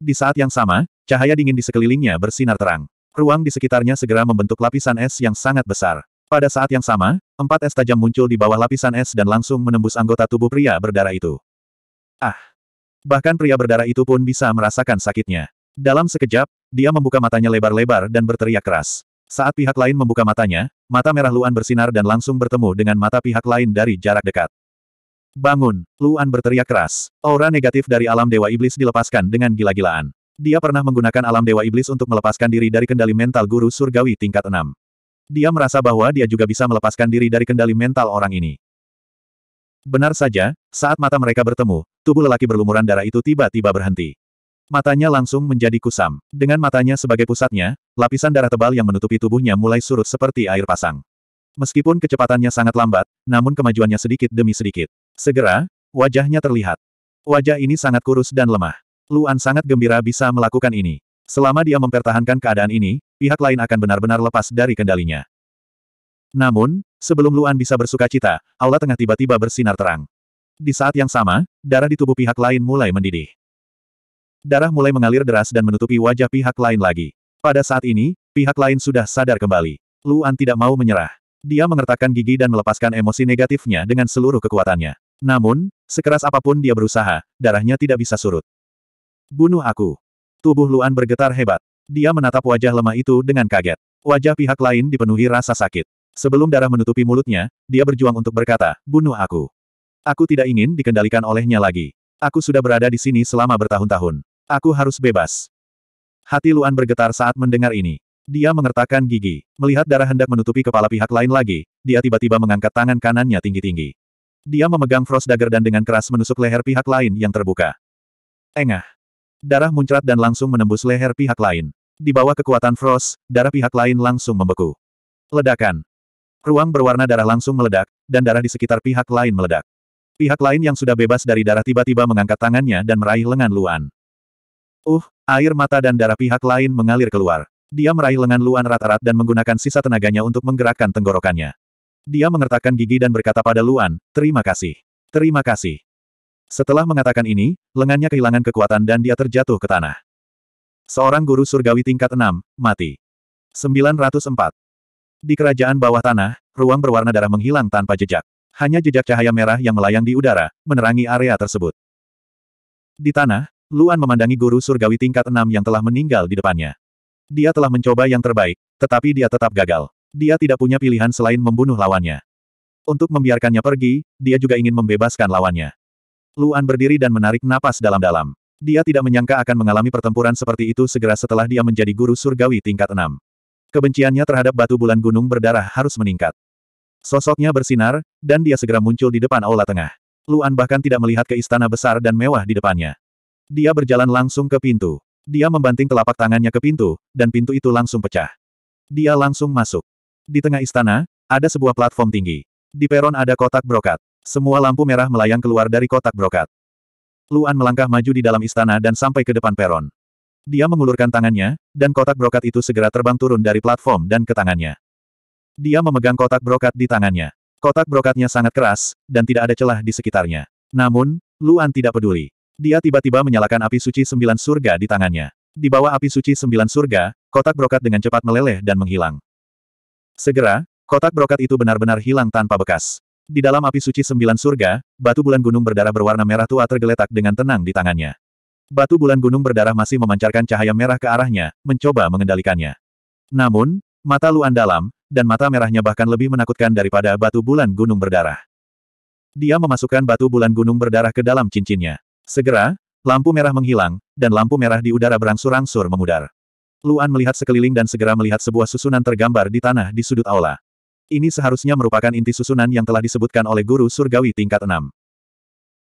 A: Di saat yang sama, cahaya dingin di sekelilingnya bersinar terang. Ruang di sekitarnya segera membentuk lapisan es yang sangat besar. Pada saat yang sama, empat es tajam muncul di bawah lapisan es dan langsung menembus anggota tubuh pria berdarah itu. Ah! Bahkan pria berdarah itu pun bisa merasakan sakitnya. Dalam sekejap, dia membuka matanya lebar-lebar dan berteriak keras. Saat pihak lain membuka matanya, mata merah Luan bersinar dan langsung bertemu dengan mata pihak lain dari jarak dekat. Bangun! Luan berteriak keras. Aura negatif dari alam Dewa Iblis dilepaskan dengan gila-gilaan. Dia pernah menggunakan alam Dewa Iblis untuk melepaskan diri dari kendali mental guru surgawi tingkat 6. Dia merasa bahwa dia juga bisa melepaskan diri dari kendali mental orang ini. Benar saja, saat mata mereka bertemu, tubuh lelaki berlumuran darah itu tiba-tiba berhenti. Matanya langsung menjadi kusam. Dengan matanya sebagai pusatnya, lapisan darah tebal yang menutupi tubuhnya mulai surut seperti air pasang. Meskipun kecepatannya sangat lambat, namun kemajuannya sedikit demi sedikit. Segera, wajahnya terlihat. Wajah ini sangat kurus dan lemah. Luan sangat gembira bisa melakukan ini. Selama dia mempertahankan keadaan ini, pihak lain akan benar-benar lepas dari kendalinya. Namun, sebelum Luan bisa bersuka cita, aula tengah tiba-tiba bersinar terang. Di saat yang sama, darah di tubuh pihak lain mulai mendidih. Darah mulai mengalir deras dan menutupi wajah pihak lain lagi. Pada saat ini, pihak lain sudah sadar kembali. Luan tidak mau menyerah. Dia mengertakkan gigi dan melepaskan emosi negatifnya dengan seluruh kekuatannya. Namun, sekeras apapun dia berusaha, darahnya tidak bisa surut. Bunuh aku. Tubuh Luan bergetar hebat. Dia menatap wajah lemah itu dengan kaget. Wajah pihak lain dipenuhi rasa sakit. Sebelum darah menutupi mulutnya, dia berjuang untuk berkata, bunuh aku. Aku tidak ingin dikendalikan olehnya lagi. Aku sudah berada di sini selama bertahun-tahun. Aku harus bebas. Hati Luan bergetar saat mendengar ini. Dia mengertakkan gigi. Melihat darah hendak menutupi kepala pihak lain lagi, dia tiba-tiba mengangkat tangan kanannya tinggi-tinggi. Dia memegang Frost Dagger dan dengan keras menusuk leher pihak lain yang terbuka. Engah. Darah muncrat dan langsung menembus leher pihak lain. Di bawah kekuatan Frost, darah pihak lain langsung membeku. Ledakan. Ruang berwarna darah langsung meledak, dan darah di sekitar pihak lain meledak. Pihak lain yang sudah bebas dari darah tiba-tiba mengangkat tangannya dan meraih lengan Luan. Uh, air mata dan darah pihak lain mengalir keluar. Dia meraih lengan Luan rata rat dan menggunakan sisa tenaganya untuk menggerakkan tenggorokannya. Dia mengertakkan gigi dan berkata pada Luan, terima kasih. Terima kasih. Setelah mengatakan ini, lengannya kehilangan kekuatan dan dia terjatuh ke tanah. Seorang guru surgawi tingkat 6, mati. 904. Di kerajaan bawah tanah, ruang berwarna darah menghilang tanpa jejak. Hanya jejak cahaya merah yang melayang di udara, menerangi area tersebut. Di tanah, Luan memandangi guru surgawi tingkat 6 yang telah meninggal di depannya. Dia telah mencoba yang terbaik, tetapi dia tetap gagal. Dia tidak punya pilihan selain membunuh lawannya. Untuk membiarkannya pergi, dia juga ingin membebaskan lawannya. Luan berdiri dan menarik napas dalam-dalam. Dia tidak menyangka akan mengalami pertempuran seperti itu segera setelah dia menjadi guru surgawi tingkat 6. Kebenciannya terhadap batu bulan gunung berdarah harus meningkat. Sosoknya bersinar, dan dia segera muncul di depan aula tengah. Luan bahkan tidak melihat ke istana besar dan mewah di depannya. Dia berjalan langsung ke pintu. Dia membanting telapak tangannya ke pintu, dan pintu itu langsung pecah. Dia langsung masuk. Di tengah istana, ada sebuah platform tinggi. Di peron ada kotak brokat. Semua lampu merah melayang keluar dari kotak brokat. Luan melangkah maju di dalam istana dan sampai ke depan peron. Dia mengulurkan tangannya, dan kotak brokat itu segera terbang turun dari platform dan ke tangannya. Dia memegang kotak brokat di tangannya. Kotak brokatnya sangat keras, dan tidak ada celah di sekitarnya. Namun, Luan tidak peduli. Dia tiba-tiba menyalakan api suci sembilan surga di tangannya. Di bawah api suci sembilan surga, kotak brokat dengan cepat meleleh dan menghilang. Segera, kotak brokat itu benar-benar hilang tanpa bekas. Di dalam api suci sembilan surga, batu bulan gunung berdarah berwarna merah tua tergeletak dengan tenang di tangannya. Batu bulan gunung berdarah masih memancarkan cahaya merah ke arahnya, mencoba mengendalikannya. Namun, mata Luan dalam, dan mata merahnya bahkan lebih menakutkan daripada batu bulan gunung berdarah. Dia memasukkan batu bulan gunung berdarah ke dalam cincinnya. Segera, lampu merah menghilang, dan lampu merah di udara berangsur-angsur memudar. Luan melihat sekeliling dan segera melihat sebuah susunan tergambar di tanah di sudut aula. Ini seharusnya merupakan inti susunan yang telah disebutkan oleh guru surgawi tingkat 6.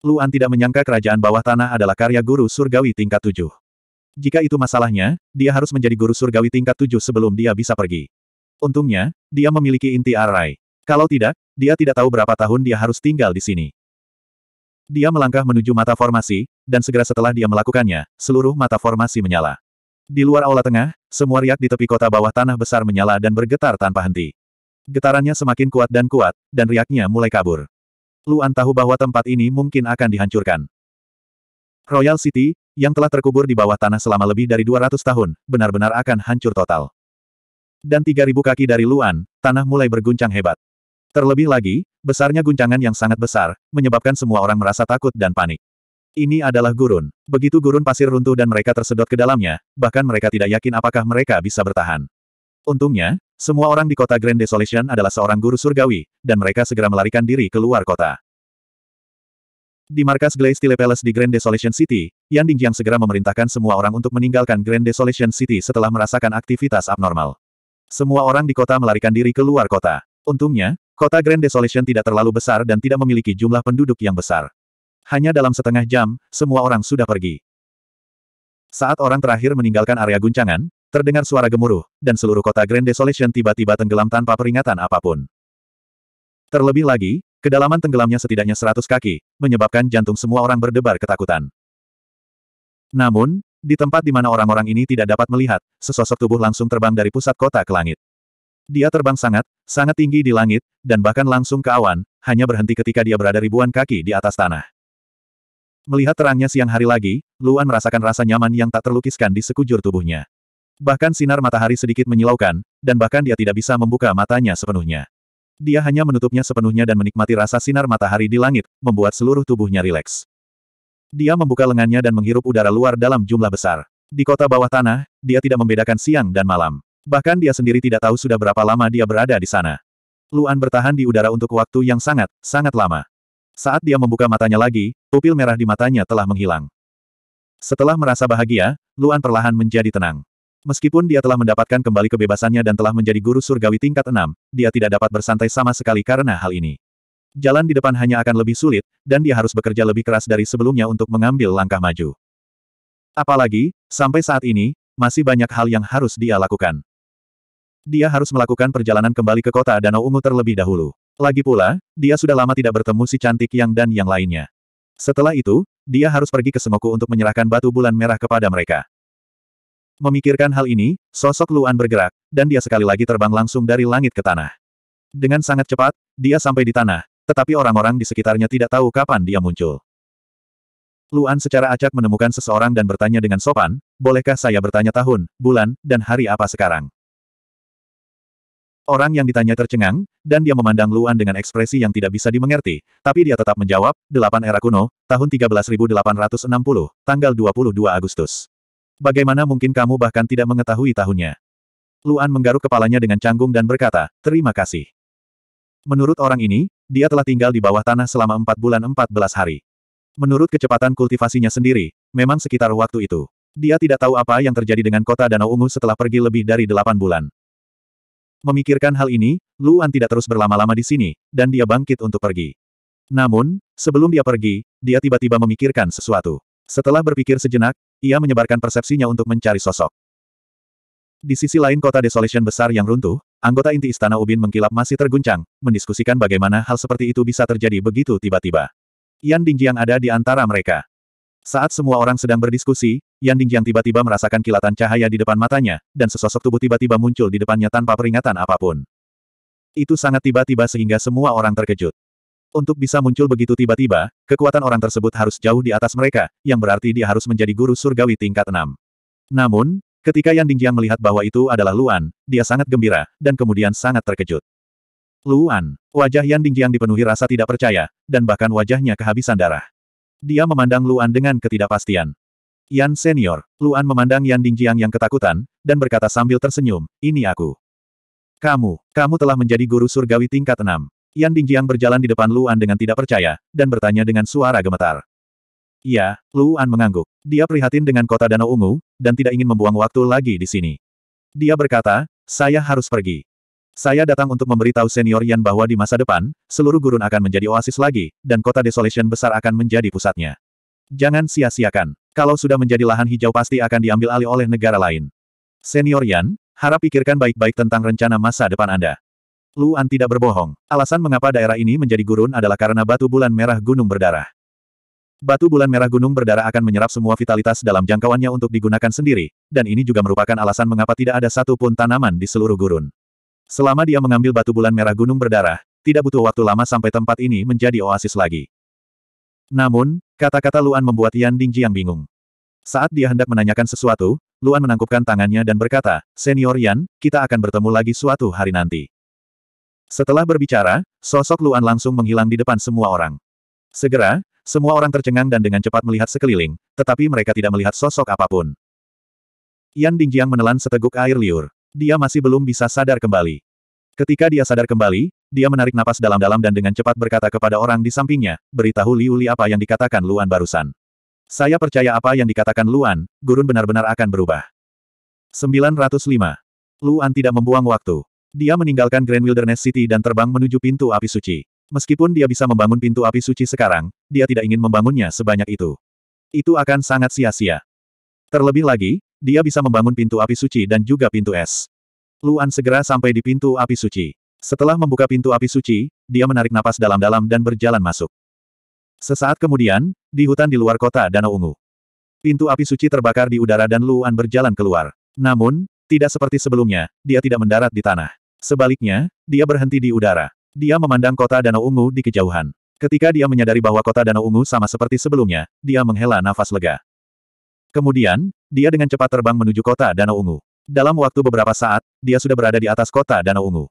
A: Luan tidak menyangka kerajaan bawah tanah adalah karya guru surgawi tingkat 7. Jika itu masalahnya, dia harus menjadi guru surgawi tingkat 7 sebelum dia bisa pergi. Untungnya, dia memiliki inti arai. Kalau tidak, dia tidak tahu berapa tahun dia harus tinggal di sini. Dia melangkah menuju mata formasi, dan segera setelah dia melakukannya, seluruh mata formasi menyala. Di luar aula tengah, semua riak di tepi kota bawah tanah besar menyala dan bergetar tanpa henti. Getarannya semakin kuat dan kuat, dan riaknya mulai kabur. Luan tahu bahwa tempat ini mungkin akan dihancurkan. Royal City, yang telah terkubur di bawah tanah selama lebih dari 200 tahun, benar-benar akan hancur total. Dan 3.000 kaki dari Luan, tanah mulai berguncang hebat. Terlebih lagi, besarnya guncangan yang sangat besar, menyebabkan semua orang merasa takut dan panik. Ini adalah gurun. Begitu gurun pasir runtuh dan mereka tersedot ke dalamnya, bahkan mereka tidak yakin apakah mereka bisa bertahan. Untungnya, semua orang di kota Grand Desolation adalah seorang guru surgawi, dan mereka segera melarikan diri keluar kota. Di markas Glaze Palace di Grand Desolation City, Yan Dingjiang segera memerintahkan semua orang untuk meninggalkan Grand Desolation City setelah merasakan aktivitas abnormal. Semua orang di kota melarikan diri keluar kota. Untungnya, kota Grand Desolation tidak terlalu besar dan tidak memiliki jumlah penduduk yang besar. Hanya dalam setengah jam, semua orang sudah pergi. Saat orang terakhir meninggalkan area guncangan, Terdengar suara gemuruh, dan seluruh kota Grand Desolation tiba-tiba tenggelam tanpa peringatan apapun. Terlebih lagi, kedalaman tenggelamnya setidaknya seratus kaki, menyebabkan jantung semua orang berdebar ketakutan. Namun, di tempat di mana orang-orang ini tidak dapat melihat, sesosok tubuh langsung terbang dari pusat kota ke langit. Dia terbang sangat, sangat tinggi di langit, dan bahkan langsung ke awan, hanya berhenti ketika dia berada ribuan kaki di atas tanah. Melihat terangnya siang hari lagi, Luan merasakan rasa nyaman yang tak terlukiskan di sekujur tubuhnya. Bahkan sinar matahari sedikit menyilaukan, dan bahkan dia tidak bisa membuka matanya sepenuhnya. Dia hanya menutupnya sepenuhnya dan menikmati rasa sinar matahari di langit, membuat seluruh tubuhnya rileks. Dia membuka lengannya dan menghirup udara luar dalam jumlah besar. Di kota bawah tanah, dia tidak membedakan siang dan malam. Bahkan dia sendiri tidak tahu sudah berapa lama dia berada di sana. Luan bertahan di udara untuk waktu yang sangat, sangat lama. Saat dia membuka matanya lagi, pupil merah di matanya telah menghilang. Setelah merasa bahagia, Luan perlahan menjadi tenang. Meskipun dia telah mendapatkan kembali kebebasannya dan telah menjadi guru surgawi tingkat enam, dia tidak dapat bersantai sama sekali karena hal ini. Jalan di depan hanya akan lebih sulit, dan dia harus bekerja lebih keras dari sebelumnya untuk mengambil langkah maju. Apalagi, sampai saat ini, masih banyak hal yang harus dia lakukan. Dia harus melakukan perjalanan kembali ke kota Danau Ungu terlebih dahulu. Lagi pula, dia sudah lama tidak bertemu si cantik yang dan yang lainnya. Setelah itu, dia harus pergi ke Semoku untuk menyerahkan batu bulan merah kepada mereka. Memikirkan hal ini, sosok Luan bergerak, dan dia sekali lagi terbang langsung dari langit ke tanah. Dengan sangat cepat, dia sampai di tanah, tetapi orang-orang di sekitarnya tidak tahu kapan dia muncul. Luan secara acak menemukan seseorang dan bertanya dengan sopan, bolehkah saya bertanya tahun, bulan, dan hari apa sekarang? Orang yang ditanya tercengang, dan dia memandang Luan dengan ekspresi yang tidak bisa dimengerti, tapi dia tetap menjawab, 8 era kuno, tahun 13860, tanggal 22 Agustus. Bagaimana mungkin kamu bahkan tidak mengetahui tahunnya? Luan menggaruk kepalanya dengan canggung dan berkata, terima kasih. Menurut orang ini, dia telah tinggal di bawah tanah selama 4 bulan 14 hari. Menurut kecepatan kultivasinya sendiri, memang sekitar waktu itu. Dia tidak tahu apa yang terjadi dengan kota Danau Ungu setelah pergi lebih dari 8 bulan. Memikirkan hal ini, Luan tidak terus berlama-lama di sini, dan dia bangkit untuk pergi. Namun, sebelum dia pergi, dia tiba-tiba memikirkan sesuatu. Setelah berpikir sejenak, ia menyebarkan persepsinya untuk mencari sosok. Di sisi lain kota desolation besar yang runtuh, anggota inti Istana Ubin mengkilap masih terguncang, mendiskusikan bagaimana hal seperti itu bisa terjadi begitu tiba-tiba. Yan Dingjiang ada di antara mereka. Saat semua orang sedang berdiskusi, Yan Dingjiang tiba-tiba merasakan kilatan cahaya di depan matanya, dan sesosok tubuh tiba-tiba muncul di depannya tanpa peringatan apapun. Itu sangat tiba-tiba sehingga semua orang terkejut. Untuk bisa muncul begitu tiba-tiba, kekuatan orang tersebut harus jauh di atas mereka, yang berarti dia harus menjadi guru surgawi tingkat 6. Namun, ketika Yan Dingjiang melihat bahwa itu adalah Luan, dia sangat gembira, dan kemudian sangat terkejut. Luan, wajah Yan Dingjiang dipenuhi rasa tidak percaya, dan bahkan wajahnya kehabisan darah. Dia memandang Luan dengan ketidakpastian. Yan senior, Luan memandang Yan Dingjiang yang ketakutan, dan berkata sambil tersenyum, ini aku. Kamu, kamu telah menjadi guru surgawi tingkat 6. Yan Dingjiang berjalan di depan Luan dengan tidak percaya, dan bertanya dengan suara gemetar. Ya, Luan mengangguk. Dia prihatin dengan kota Danau Ungu, dan tidak ingin membuang waktu lagi di sini. Dia berkata, saya harus pergi. Saya datang untuk memberitahu senior Yan bahwa di masa depan, seluruh gurun akan menjadi oasis lagi, dan kota Desolation besar akan menjadi pusatnya. Jangan sia-siakan. Kalau sudah menjadi lahan hijau pasti akan diambil alih oleh negara lain. Senior Yan, harap pikirkan baik-baik tentang rencana masa depan Anda. Luan tidak berbohong. Alasan mengapa daerah ini menjadi gurun adalah karena batu bulan merah gunung berdarah. Batu bulan merah gunung berdarah akan menyerap semua vitalitas dalam jangkauannya untuk digunakan sendiri, dan ini juga merupakan alasan mengapa tidak ada satupun tanaman di seluruh gurun. Selama dia mengambil batu bulan merah gunung berdarah, tidak butuh waktu lama sampai tempat ini menjadi oasis lagi. Namun, kata-kata Luan membuat Yan yang bingung. Saat dia hendak menanyakan sesuatu, Luan menangkupkan tangannya dan berkata, Senior Yan, kita akan bertemu lagi suatu hari nanti. Setelah berbicara, sosok Luan langsung menghilang di depan semua orang. Segera, semua orang tercengang dan dengan cepat melihat sekeliling, tetapi mereka tidak melihat sosok apapun. Yan Dingjiang menelan seteguk air liur. Dia masih belum bisa sadar kembali. Ketika dia sadar kembali, dia menarik napas dalam-dalam dan dengan cepat berkata kepada orang di sampingnya, beritahu Liu Li apa yang dikatakan Luan barusan. Saya percaya apa yang dikatakan Luan, gurun benar-benar akan berubah. 905. Luan tidak membuang waktu. Dia meninggalkan Grand Wilderness City dan terbang menuju pintu api suci. Meskipun dia bisa membangun pintu api suci sekarang, dia tidak ingin membangunnya sebanyak itu. Itu akan sangat sia-sia. Terlebih lagi, dia bisa membangun pintu api suci dan juga pintu es. Luan segera sampai di pintu api suci. Setelah membuka pintu api suci, dia menarik napas dalam-dalam dan berjalan masuk. Sesaat kemudian, di hutan di luar kota Danau Ungu. Pintu api suci terbakar di udara dan Luan berjalan keluar. Namun, tidak seperti sebelumnya, dia tidak mendarat di tanah. Sebaliknya, dia berhenti di udara. Dia memandang kota Danau Ungu di kejauhan. Ketika dia menyadari bahwa kota Danau Ungu sama seperti sebelumnya, dia menghela nafas lega. Kemudian, dia dengan cepat terbang menuju kota Danau Ungu. Dalam waktu beberapa saat, dia sudah berada di atas kota Danau Ungu.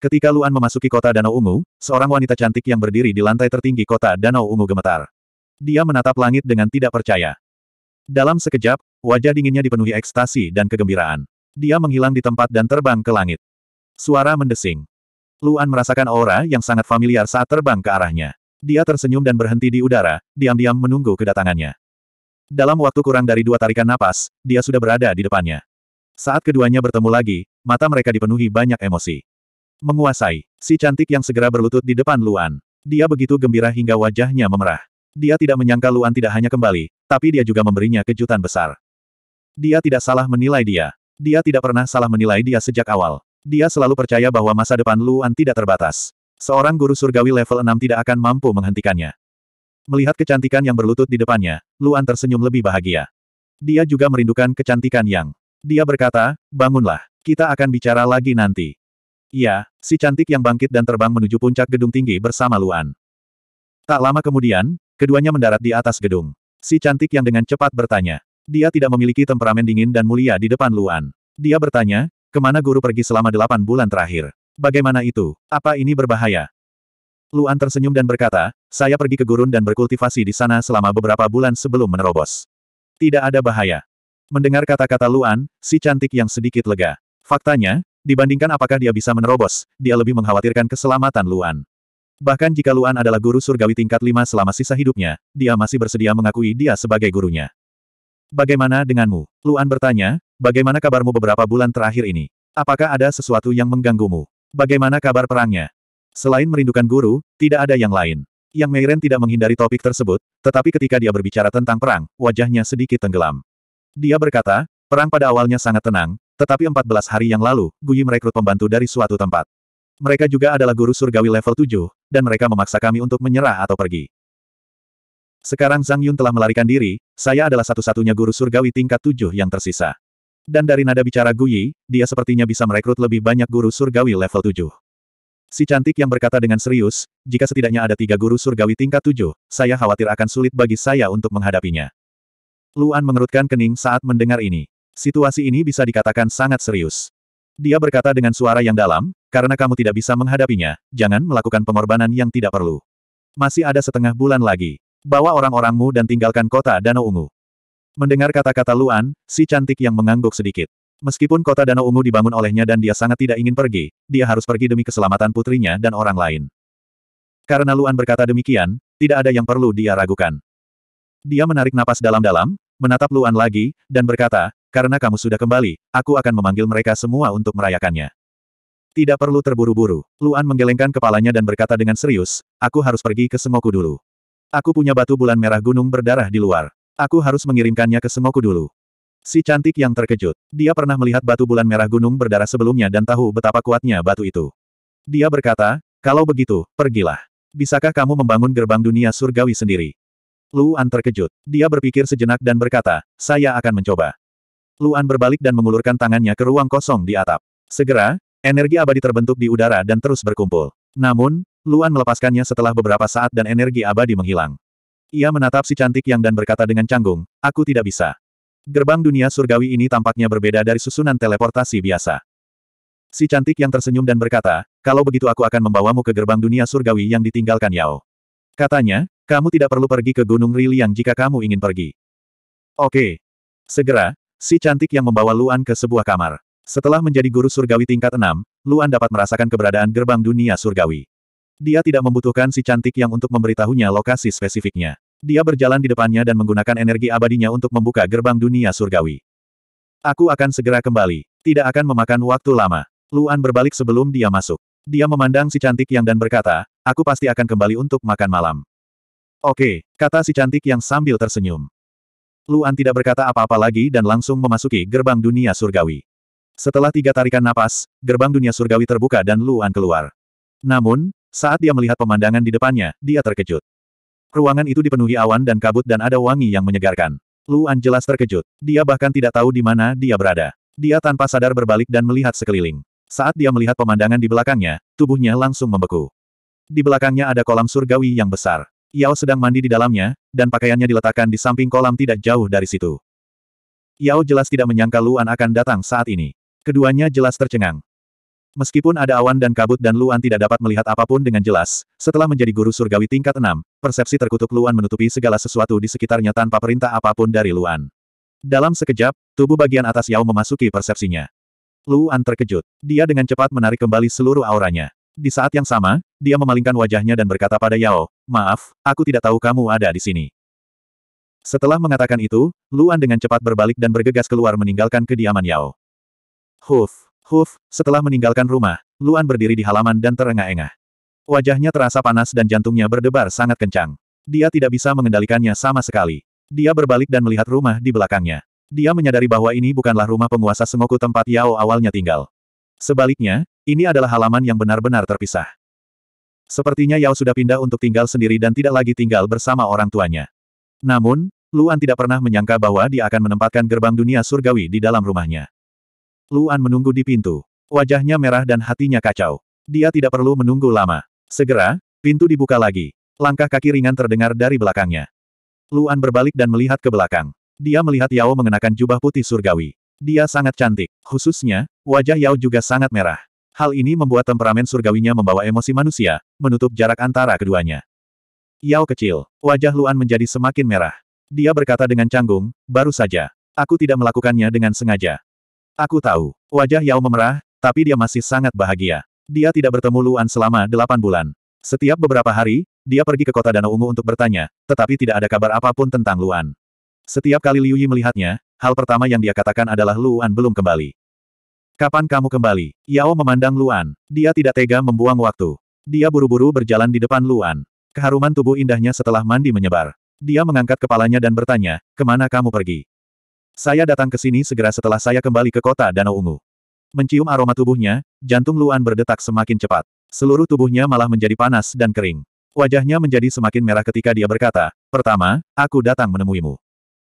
A: Ketika Luan memasuki kota Danau Ungu, seorang wanita cantik yang berdiri di lantai tertinggi kota Danau Ungu gemetar. Dia menatap langit dengan tidak percaya. Dalam sekejap, wajah dinginnya dipenuhi ekstasi dan kegembiraan. Dia menghilang di tempat dan terbang ke langit. Suara mendesing. Luan merasakan aura yang sangat familiar saat terbang ke arahnya. Dia tersenyum dan berhenti di udara, diam-diam menunggu kedatangannya. Dalam waktu kurang dari dua tarikan napas, dia sudah berada di depannya. Saat keduanya bertemu lagi, mata mereka dipenuhi banyak emosi. Menguasai, si cantik yang segera berlutut di depan Luan. Dia begitu gembira hingga wajahnya memerah. Dia tidak menyangka Luan tidak hanya kembali, tapi dia juga memberinya kejutan besar. Dia tidak salah menilai dia. Dia tidak pernah salah menilai dia sejak awal. Dia selalu percaya bahwa masa depan Luan tidak terbatas. Seorang guru surgawi level 6 tidak akan mampu menghentikannya. Melihat kecantikan yang berlutut di depannya, Luan tersenyum lebih bahagia. Dia juga merindukan kecantikan yang. Dia berkata, bangunlah, kita akan bicara lagi nanti. Iya, si cantik yang bangkit dan terbang menuju puncak gedung tinggi bersama Luan. Tak lama kemudian, keduanya mendarat di atas gedung. Si cantik yang dengan cepat bertanya. Dia tidak memiliki temperamen dingin dan mulia di depan Luan. Dia bertanya, Kemana guru pergi selama delapan bulan terakhir? Bagaimana itu? Apa ini berbahaya? Luan tersenyum dan berkata, saya pergi ke gurun dan berkultivasi di sana selama beberapa bulan sebelum menerobos. Tidak ada bahaya. Mendengar kata-kata Luan, si cantik yang sedikit lega. Faktanya, dibandingkan apakah dia bisa menerobos, dia lebih mengkhawatirkan keselamatan Luan. Bahkan jika Luan adalah guru surgawi tingkat lima selama sisa hidupnya, dia masih bersedia mengakui dia sebagai gurunya. Bagaimana denganmu? Luan bertanya, bagaimana kabarmu beberapa bulan terakhir ini? Apakah ada sesuatu yang mengganggumu? Bagaimana kabar perangnya? Selain merindukan guru, tidak ada yang lain. Yang Meiren tidak menghindari topik tersebut, tetapi ketika dia berbicara tentang perang, wajahnya sedikit tenggelam. Dia berkata, perang pada awalnya sangat tenang, tetapi 14 hari yang lalu, Guyi merekrut pembantu dari suatu tempat. Mereka juga adalah guru surgawi level 7, dan mereka memaksa kami untuk menyerah atau pergi. Sekarang Zhang Yun telah melarikan diri, saya adalah satu-satunya guru surgawi tingkat tujuh yang tersisa. Dan dari nada bicara Guyi, dia sepertinya bisa merekrut lebih banyak guru surgawi level tujuh. Si cantik yang berkata dengan serius, jika setidaknya ada tiga guru surgawi tingkat tujuh, saya khawatir akan sulit bagi saya untuk menghadapinya. Luan mengerutkan kening saat mendengar ini. Situasi ini bisa dikatakan sangat serius. Dia berkata dengan suara yang dalam, karena kamu tidak bisa menghadapinya, jangan melakukan pengorbanan yang tidak perlu. Masih ada setengah bulan lagi. Bawa orang-orangmu dan tinggalkan kota Danau Ungu. Mendengar kata-kata Luan, si cantik yang mengangguk sedikit. Meskipun kota Danau Ungu dibangun olehnya dan dia sangat tidak ingin pergi, dia harus pergi demi keselamatan putrinya dan orang lain. Karena Luan berkata demikian, tidak ada yang perlu dia ragukan. Dia menarik napas dalam-dalam, menatap Luan lagi, dan berkata, karena kamu sudah kembali, aku akan memanggil mereka semua untuk merayakannya. Tidak perlu terburu-buru. Luan menggelengkan kepalanya dan berkata dengan serius, aku harus pergi ke Semoku dulu. Aku punya batu bulan merah gunung berdarah di luar. Aku harus mengirimkannya ke Semoku dulu. Si cantik yang terkejut. Dia pernah melihat batu bulan merah gunung berdarah sebelumnya dan tahu betapa kuatnya batu itu. Dia berkata, kalau begitu, pergilah. Bisakah kamu membangun gerbang dunia surgawi sendiri? Luan terkejut. Dia berpikir sejenak dan berkata, saya akan mencoba. Luan berbalik dan mengulurkan tangannya ke ruang kosong di atap. Segera, energi abadi terbentuk di udara dan terus berkumpul. Namun, Luan melepaskannya setelah beberapa saat dan energi abadi menghilang. Ia menatap si cantik yang dan berkata dengan canggung, aku tidak bisa. Gerbang dunia surgawi ini tampaknya berbeda dari susunan teleportasi biasa. Si cantik yang tersenyum dan berkata, kalau begitu aku akan membawamu ke gerbang dunia surgawi yang ditinggalkan Yao. Katanya, kamu tidak perlu pergi ke Gunung Riliang jika kamu ingin pergi. Oke. Segera, si cantik yang membawa Luan ke sebuah kamar. Setelah menjadi guru surgawi tingkat 6, Luan dapat merasakan keberadaan gerbang dunia surgawi. Dia tidak membutuhkan si cantik yang untuk memberitahunya lokasi spesifiknya. Dia berjalan di depannya dan menggunakan energi abadinya untuk membuka gerbang dunia surgawi. Aku akan segera kembali. Tidak akan memakan waktu lama. Luan berbalik sebelum dia masuk. Dia memandang si cantik yang dan berkata, aku pasti akan kembali untuk makan malam. Oke, kata si cantik yang sambil tersenyum. Luan tidak berkata apa-apa lagi dan langsung memasuki gerbang dunia surgawi. Setelah tiga tarikan napas, gerbang dunia surgawi terbuka dan Luan keluar. Namun, saat dia melihat pemandangan di depannya, dia terkejut. Ruangan itu dipenuhi awan dan kabut dan ada wangi yang menyegarkan. Luan jelas terkejut. Dia bahkan tidak tahu di mana dia berada. Dia tanpa sadar berbalik dan melihat sekeliling. Saat dia melihat pemandangan di belakangnya, tubuhnya langsung membeku. Di belakangnya ada kolam surgawi yang besar. Yao sedang mandi di dalamnya, dan pakaiannya diletakkan di samping kolam tidak jauh dari situ. Yao jelas tidak menyangka Luan akan datang saat ini. Keduanya jelas tercengang. Meskipun ada awan dan kabut dan Luan tidak dapat melihat apapun dengan jelas, setelah menjadi guru surgawi tingkat 6, persepsi terkutuk Luan menutupi segala sesuatu di sekitarnya tanpa perintah apapun dari Luan. Dalam sekejap, tubuh bagian atas Yao memasuki persepsinya. Luan terkejut. Dia dengan cepat menarik kembali seluruh auranya. Di saat yang sama, dia memalingkan wajahnya dan berkata pada Yao, Maaf, aku tidak tahu kamu ada di sini. Setelah mengatakan itu, Luan dengan cepat berbalik dan bergegas keluar meninggalkan kediaman Yao. Huf, Huf, setelah meninggalkan rumah, Luan berdiri di halaman dan terengah-engah. Wajahnya terasa panas dan jantungnya berdebar sangat kencang. Dia tidak bisa mengendalikannya sama sekali. Dia berbalik dan melihat rumah di belakangnya. Dia menyadari bahwa ini bukanlah rumah penguasa Sengoku tempat Yao awalnya tinggal. Sebaliknya, ini adalah halaman yang benar-benar terpisah. Sepertinya Yao sudah pindah untuk tinggal sendiri dan tidak lagi tinggal bersama orang tuanya. Namun, Luan tidak pernah menyangka bahwa dia akan menempatkan gerbang dunia surgawi di dalam rumahnya. Luan menunggu di pintu. Wajahnya merah dan hatinya kacau. Dia tidak perlu menunggu lama. Segera, pintu dibuka lagi. Langkah kaki ringan terdengar dari belakangnya. Luan berbalik dan melihat ke belakang. Dia melihat Yao mengenakan jubah putih surgawi. Dia sangat cantik. Khususnya, wajah Yao juga sangat merah. Hal ini membuat temperamen surgawinya membawa emosi manusia, menutup jarak antara keduanya. Yao kecil, wajah Luan menjadi semakin merah. Dia berkata dengan canggung, baru saja. Aku tidak melakukannya dengan sengaja. Aku tahu. Wajah Yao memerah, tapi dia masih sangat bahagia. Dia tidak bertemu Luan selama delapan bulan. Setiap beberapa hari, dia pergi ke kota Danau Ungu untuk bertanya, tetapi tidak ada kabar apapun tentang Luan. Setiap kali Liu Yi melihatnya, hal pertama yang dia katakan adalah Luan belum kembali. Kapan kamu kembali? Yao memandang Luan. Dia tidak tega membuang waktu. Dia buru-buru berjalan di depan Luan. Keharuman tubuh indahnya setelah mandi menyebar. Dia mengangkat kepalanya dan bertanya, kemana kamu pergi? Saya datang ke sini segera setelah saya kembali ke kota Danau Ungu. Mencium aroma tubuhnya, jantung Luan berdetak semakin cepat. Seluruh tubuhnya malah menjadi panas dan kering. Wajahnya menjadi semakin merah ketika dia berkata, Pertama, aku datang menemuimu.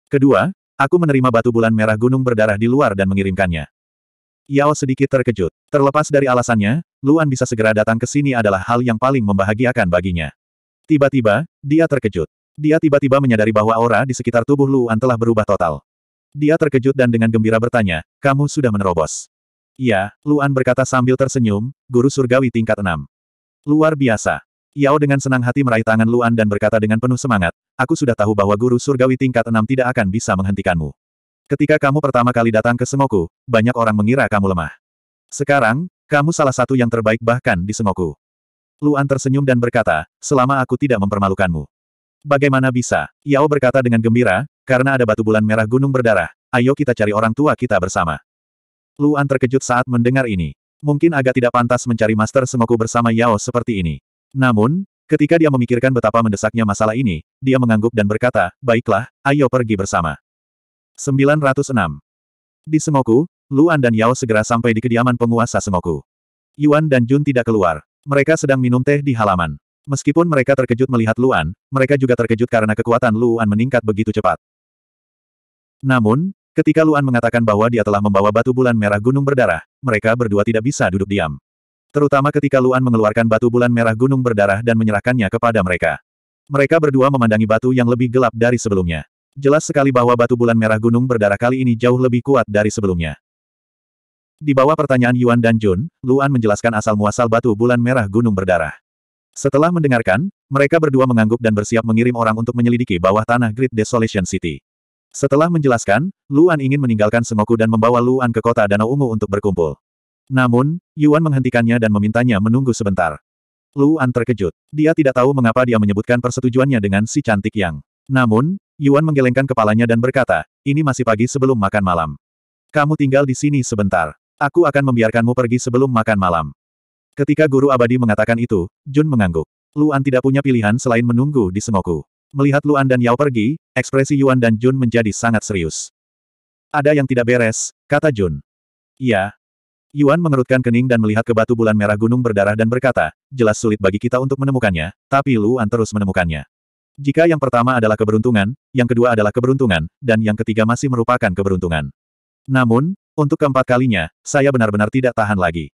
A: Kedua, aku menerima batu bulan merah gunung berdarah di luar dan mengirimkannya. Yao sedikit terkejut. Terlepas dari alasannya, Luan bisa segera datang ke sini adalah hal yang paling membahagiakan baginya. Tiba-tiba, dia terkejut. Dia tiba-tiba menyadari bahwa aura di sekitar tubuh Luan telah berubah total. Dia terkejut dan dengan gembira bertanya, kamu sudah menerobos. "Ya," Luan berkata sambil tersenyum, guru surgawi tingkat Enam." Luar biasa. Yao dengan senang hati meraih tangan Luan dan berkata dengan penuh semangat, aku sudah tahu bahwa guru surgawi tingkat Enam tidak akan bisa menghentikanmu. Ketika kamu pertama kali datang ke Semoku, banyak orang mengira kamu lemah. Sekarang, kamu salah satu yang terbaik bahkan di Semoku. Luan tersenyum dan berkata, selama aku tidak mempermalukanmu. Bagaimana bisa? Yao berkata dengan gembira, karena ada batu bulan merah gunung berdarah, ayo kita cari orang tua kita bersama. Luan terkejut saat mendengar ini. Mungkin agak tidak pantas mencari Master Semoku bersama Yao seperti ini. Namun, ketika dia memikirkan betapa mendesaknya masalah ini, dia mengangguk dan berkata, baiklah, ayo pergi bersama. 906. Di Semoku, Luan dan Yao segera sampai di kediaman penguasa Semoku. Yuan dan Jun tidak keluar. Mereka sedang minum teh di halaman. Meskipun mereka terkejut melihat Luan, mereka juga terkejut karena kekuatan Luan meningkat begitu cepat. Namun, ketika Luan mengatakan bahwa dia telah membawa batu bulan merah gunung berdarah, mereka berdua tidak bisa duduk diam. Terutama ketika Luan mengeluarkan batu bulan merah gunung berdarah dan menyerahkannya kepada mereka. Mereka berdua memandangi batu yang lebih gelap dari sebelumnya. Jelas sekali bahwa batu bulan merah gunung berdarah kali ini jauh lebih kuat dari sebelumnya. Di bawah pertanyaan Yuan dan Jun, Luan menjelaskan asal-muasal batu bulan merah gunung berdarah. Setelah mendengarkan, mereka berdua mengangguk dan bersiap mengirim orang untuk menyelidiki bawah tanah Great Desolation City. Setelah menjelaskan, Luan ingin meninggalkan semoku dan membawa Luan ke kota Danau Ungu untuk berkumpul. Namun, Yuan menghentikannya dan memintanya menunggu sebentar. Luan terkejut. Dia tidak tahu mengapa dia menyebutkan persetujuannya dengan si cantik yang. Namun, Yuan menggelengkan kepalanya dan berkata, ini masih pagi sebelum makan malam. Kamu tinggal di sini sebentar. Aku akan membiarkanmu pergi sebelum makan malam. Ketika Guru Abadi mengatakan itu, Jun mengangguk. Luan tidak punya pilihan selain menunggu di semoku. Melihat Luan dan Yao pergi, ekspresi Yuan dan Jun menjadi sangat serius. Ada yang tidak beres, kata Jun. Iya. Yuan mengerutkan kening dan melihat ke batu bulan merah gunung berdarah dan berkata, jelas sulit bagi kita untuk menemukannya, tapi Luan terus menemukannya. Jika yang pertama adalah keberuntungan, yang kedua adalah keberuntungan, dan yang ketiga masih merupakan keberuntungan. Namun, untuk keempat kalinya, saya benar-benar tidak tahan lagi.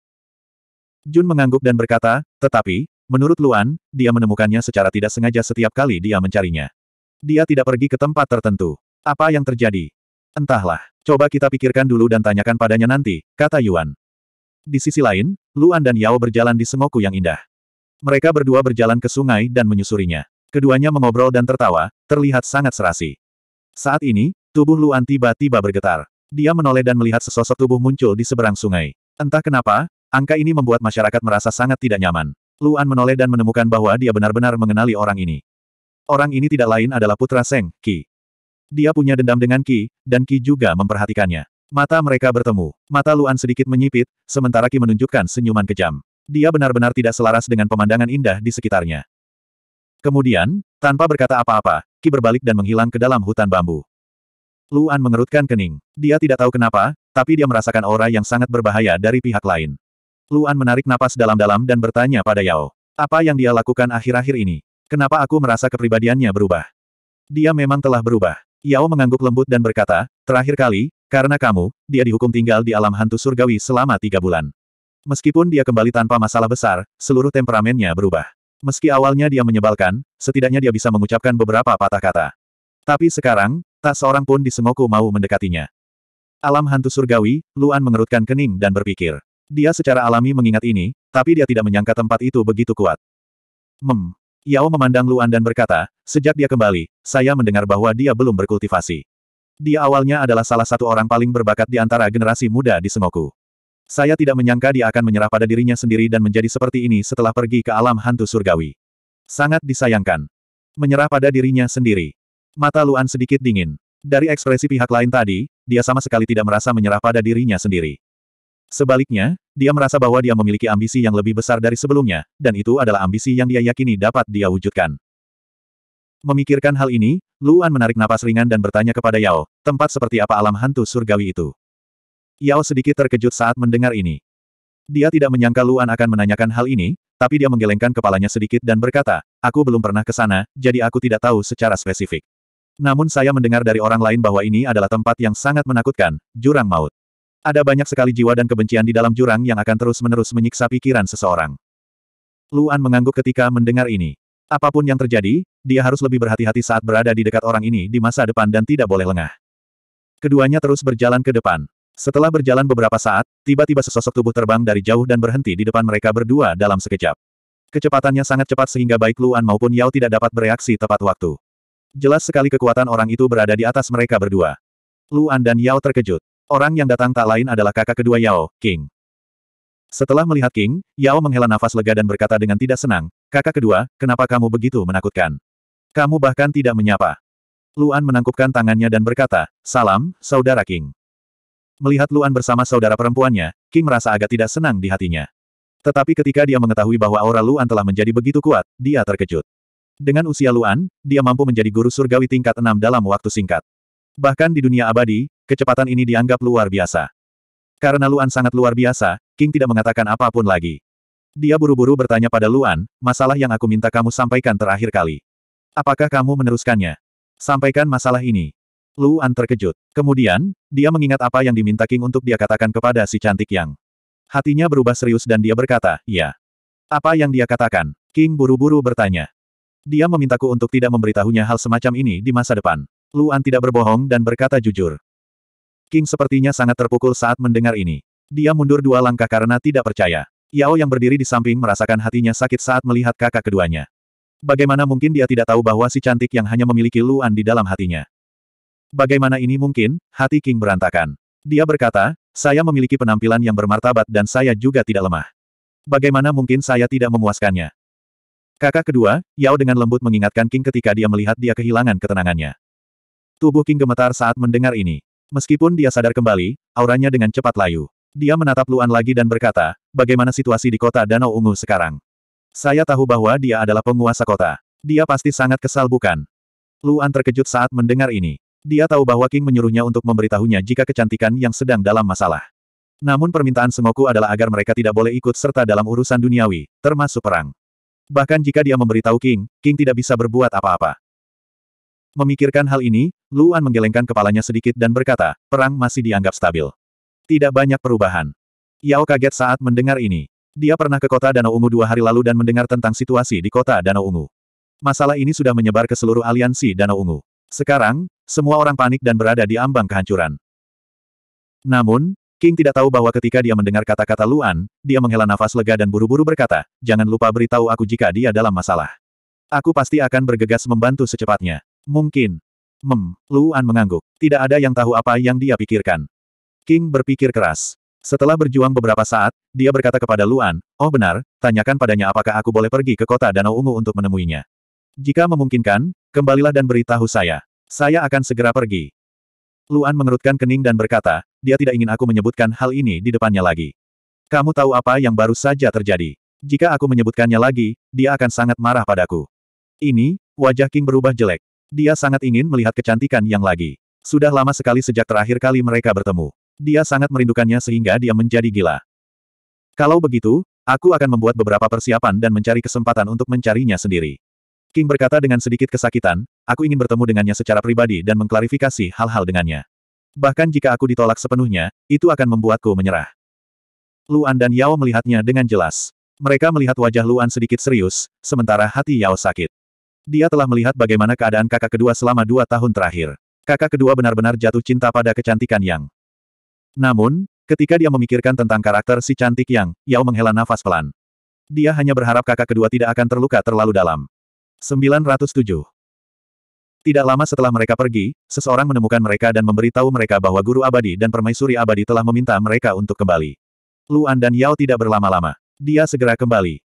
A: Jun mengangguk dan berkata, tetapi, Menurut Luan, dia menemukannya secara tidak sengaja setiap kali dia mencarinya. Dia tidak pergi ke tempat tertentu. Apa yang terjadi? Entahlah. Coba kita pikirkan dulu dan tanyakan padanya nanti, kata Yuan. Di sisi lain, Luan dan Yao berjalan di Sengoku yang indah. Mereka berdua berjalan ke sungai dan menyusurinya. Keduanya mengobrol dan tertawa, terlihat sangat serasi. Saat ini, tubuh Luan tiba-tiba bergetar. Dia menoleh dan melihat sesosok tubuh muncul di seberang sungai. Entah kenapa, angka ini membuat masyarakat merasa sangat tidak nyaman. Luan menoleh dan menemukan bahwa dia benar-benar mengenali orang ini. Orang ini tidak lain adalah putra Seng, Qi. Dia punya dendam dengan Ki, dan Ki juga memperhatikannya. Mata mereka bertemu. Mata Luan sedikit menyipit, sementara Ki menunjukkan senyuman kejam. Dia benar-benar tidak selaras dengan pemandangan indah di sekitarnya. Kemudian, tanpa berkata apa-apa, Ki berbalik dan menghilang ke dalam hutan bambu. Luan mengerutkan kening. Dia tidak tahu kenapa, tapi dia merasakan aura yang sangat berbahaya dari pihak lain. Luan menarik napas dalam-dalam dan bertanya pada Yao. Apa yang dia lakukan akhir-akhir ini? Kenapa aku merasa kepribadiannya berubah? Dia memang telah berubah. Yao mengangguk lembut dan berkata, terakhir kali, karena kamu, dia dihukum tinggal di alam hantu surgawi selama tiga bulan. Meskipun dia kembali tanpa masalah besar, seluruh temperamennya berubah. Meski awalnya dia menyebalkan, setidaknya dia bisa mengucapkan beberapa patah kata. Tapi sekarang, tak seorang pun di Sengoku mau mendekatinya. Alam hantu surgawi, Luan mengerutkan kening dan berpikir. Dia secara alami mengingat ini, tapi dia tidak menyangka tempat itu begitu kuat. Mem. Yao memandang Luan dan berkata, sejak dia kembali, saya mendengar bahwa dia belum berkultivasi. Dia awalnya adalah salah satu orang paling berbakat di antara generasi muda di Sengoku. Saya tidak menyangka dia akan menyerah pada dirinya sendiri dan menjadi seperti ini setelah pergi ke alam hantu surgawi. Sangat disayangkan. Menyerah pada dirinya sendiri. Mata Luan sedikit dingin. Dari ekspresi pihak lain tadi, dia sama sekali tidak merasa menyerah pada dirinya sendiri. Sebaliknya, dia merasa bahwa dia memiliki ambisi yang lebih besar dari sebelumnya, dan itu adalah ambisi yang dia yakini dapat dia wujudkan. Memikirkan hal ini, Luan menarik napas ringan dan bertanya kepada Yao, tempat seperti apa alam hantu surgawi itu? Yao sedikit terkejut saat mendengar ini. Dia tidak menyangka Luan akan menanyakan hal ini, tapi dia menggelengkan kepalanya sedikit dan berkata, aku belum pernah ke sana, jadi aku tidak tahu secara spesifik. Namun saya mendengar dari orang lain bahwa ini adalah tempat yang sangat menakutkan, jurang maut. Ada banyak sekali jiwa dan kebencian di dalam jurang yang akan terus-menerus menyiksa pikiran seseorang. Luan mengangguk ketika mendengar ini. Apapun yang terjadi, dia harus lebih berhati-hati saat berada di dekat orang ini di masa depan dan tidak boleh lengah. Keduanya terus berjalan ke depan. Setelah berjalan beberapa saat, tiba-tiba sesosok tubuh terbang dari jauh dan berhenti di depan mereka berdua dalam sekejap. Kecepatannya sangat cepat sehingga baik Luan maupun Yao tidak dapat bereaksi tepat waktu. Jelas sekali kekuatan orang itu berada di atas mereka berdua. Luan dan Yao terkejut. Orang yang datang tak lain adalah kakak kedua Yao, King. Setelah melihat King, Yao menghela nafas lega dan berkata dengan tidak senang, kakak kedua, kenapa kamu begitu menakutkan? Kamu bahkan tidak menyapa. Luan menangkupkan tangannya dan berkata, salam, saudara King. Melihat Luan bersama saudara perempuannya, King merasa agak tidak senang di hatinya. Tetapi ketika dia mengetahui bahwa aura Luan telah menjadi begitu kuat, dia terkejut. Dengan usia Luan, dia mampu menjadi guru surgawi tingkat enam dalam waktu singkat. Bahkan di dunia abadi, Kecepatan ini dianggap luar biasa. Karena Luan sangat luar biasa, King tidak mengatakan apapun lagi. Dia buru-buru bertanya pada Luan, masalah yang aku minta kamu sampaikan terakhir kali. Apakah kamu meneruskannya? Sampaikan masalah ini. Luan terkejut. Kemudian, dia mengingat apa yang diminta King untuk dia katakan kepada si cantik yang. Hatinya berubah serius dan dia berkata, ya. Apa yang dia katakan? King buru-buru bertanya. Dia memintaku untuk tidak memberitahunya hal semacam ini di masa depan. Luan tidak berbohong dan berkata jujur. King sepertinya sangat terpukul saat mendengar ini. Dia mundur dua langkah karena tidak percaya. Yao yang berdiri di samping merasakan hatinya sakit saat melihat kakak keduanya. Bagaimana mungkin dia tidak tahu bahwa si cantik yang hanya memiliki Luan di dalam hatinya? Bagaimana ini mungkin? Hati King berantakan. Dia berkata, saya memiliki penampilan yang bermartabat dan saya juga tidak lemah. Bagaimana mungkin saya tidak memuaskannya? Kakak kedua, Yao dengan lembut mengingatkan King ketika dia melihat dia kehilangan ketenangannya. Tubuh King gemetar saat mendengar ini. Meskipun dia sadar kembali, auranya dengan cepat layu. Dia menatap Luan lagi dan berkata, bagaimana situasi di kota Danau Ungu sekarang? Saya tahu bahwa dia adalah penguasa kota. Dia pasti sangat kesal bukan? Luan terkejut saat mendengar ini. Dia tahu bahwa King menyuruhnya untuk memberitahunya jika kecantikan yang sedang dalam masalah. Namun permintaan semoku adalah agar mereka tidak boleh ikut serta dalam urusan duniawi, termasuk perang. Bahkan jika dia memberitahu King, King tidak bisa berbuat apa-apa. Memikirkan hal ini, Luan menggelengkan kepalanya sedikit dan berkata, perang masih dianggap stabil. Tidak banyak perubahan. Yao kaget saat mendengar ini. Dia pernah ke kota Danau Ungu dua hari lalu dan mendengar tentang situasi di kota Danau Ungu. Masalah ini sudah menyebar ke seluruh aliansi Danau Ungu. Sekarang, semua orang panik dan berada di ambang kehancuran. Namun, King tidak tahu bahwa ketika dia mendengar kata-kata Luan, dia menghela nafas lega dan buru-buru berkata, jangan lupa beritahu aku jika dia dalam masalah. Aku pasti akan bergegas membantu secepatnya. Mungkin. Mem, Luan mengangguk. Tidak ada yang tahu apa yang dia pikirkan. King berpikir keras. Setelah berjuang beberapa saat, dia berkata kepada Luan, Oh benar, tanyakan padanya apakah aku boleh pergi ke kota Danau Ungu untuk menemuinya. Jika memungkinkan, kembalilah dan beritahu saya. Saya akan segera pergi. Luan mengerutkan kening dan berkata, dia tidak ingin aku menyebutkan hal ini di depannya lagi. Kamu tahu apa yang baru saja terjadi. Jika aku menyebutkannya lagi, dia akan sangat marah padaku. Ini, wajah King berubah jelek. Dia sangat ingin melihat kecantikan yang lagi. Sudah lama sekali sejak terakhir kali mereka bertemu. Dia sangat merindukannya sehingga dia menjadi gila. Kalau begitu, aku akan membuat beberapa persiapan dan mencari kesempatan untuk mencarinya sendiri. King berkata dengan sedikit kesakitan, aku ingin bertemu dengannya secara pribadi dan mengklarifikasi hal-hal dengannya. Bahkan jika aku ditolak sepenuhnya, itu akan membuatku menyerah. Luan dan Yao melihatnya dengan jelas. Mereka melihat wajah Luan sedikit serius, sementara hati Yao sakit. Dia telah melihat bagaimana keadaan kakak kedua selama dua tahun terakhir. Kakak kedua benar-benar jatuh cinta pada kecantikan Yang. Namun, ketika dia memikirkan tentang karakter si cantik Yang, Yao menghela nafas pelan. Dia hanya berharap kakak kedua tidak akan terluka terlalu dalam. 907 Tidak lama setelah mereka pergi, seseorang menemukan mereka dan memberitahu mereka bahwa Guru Abadi dan Permaisuri Abadi telah meminta mereka untuk kembali. Luan dan Yao tidak berlama-lama. Dia segera kembali.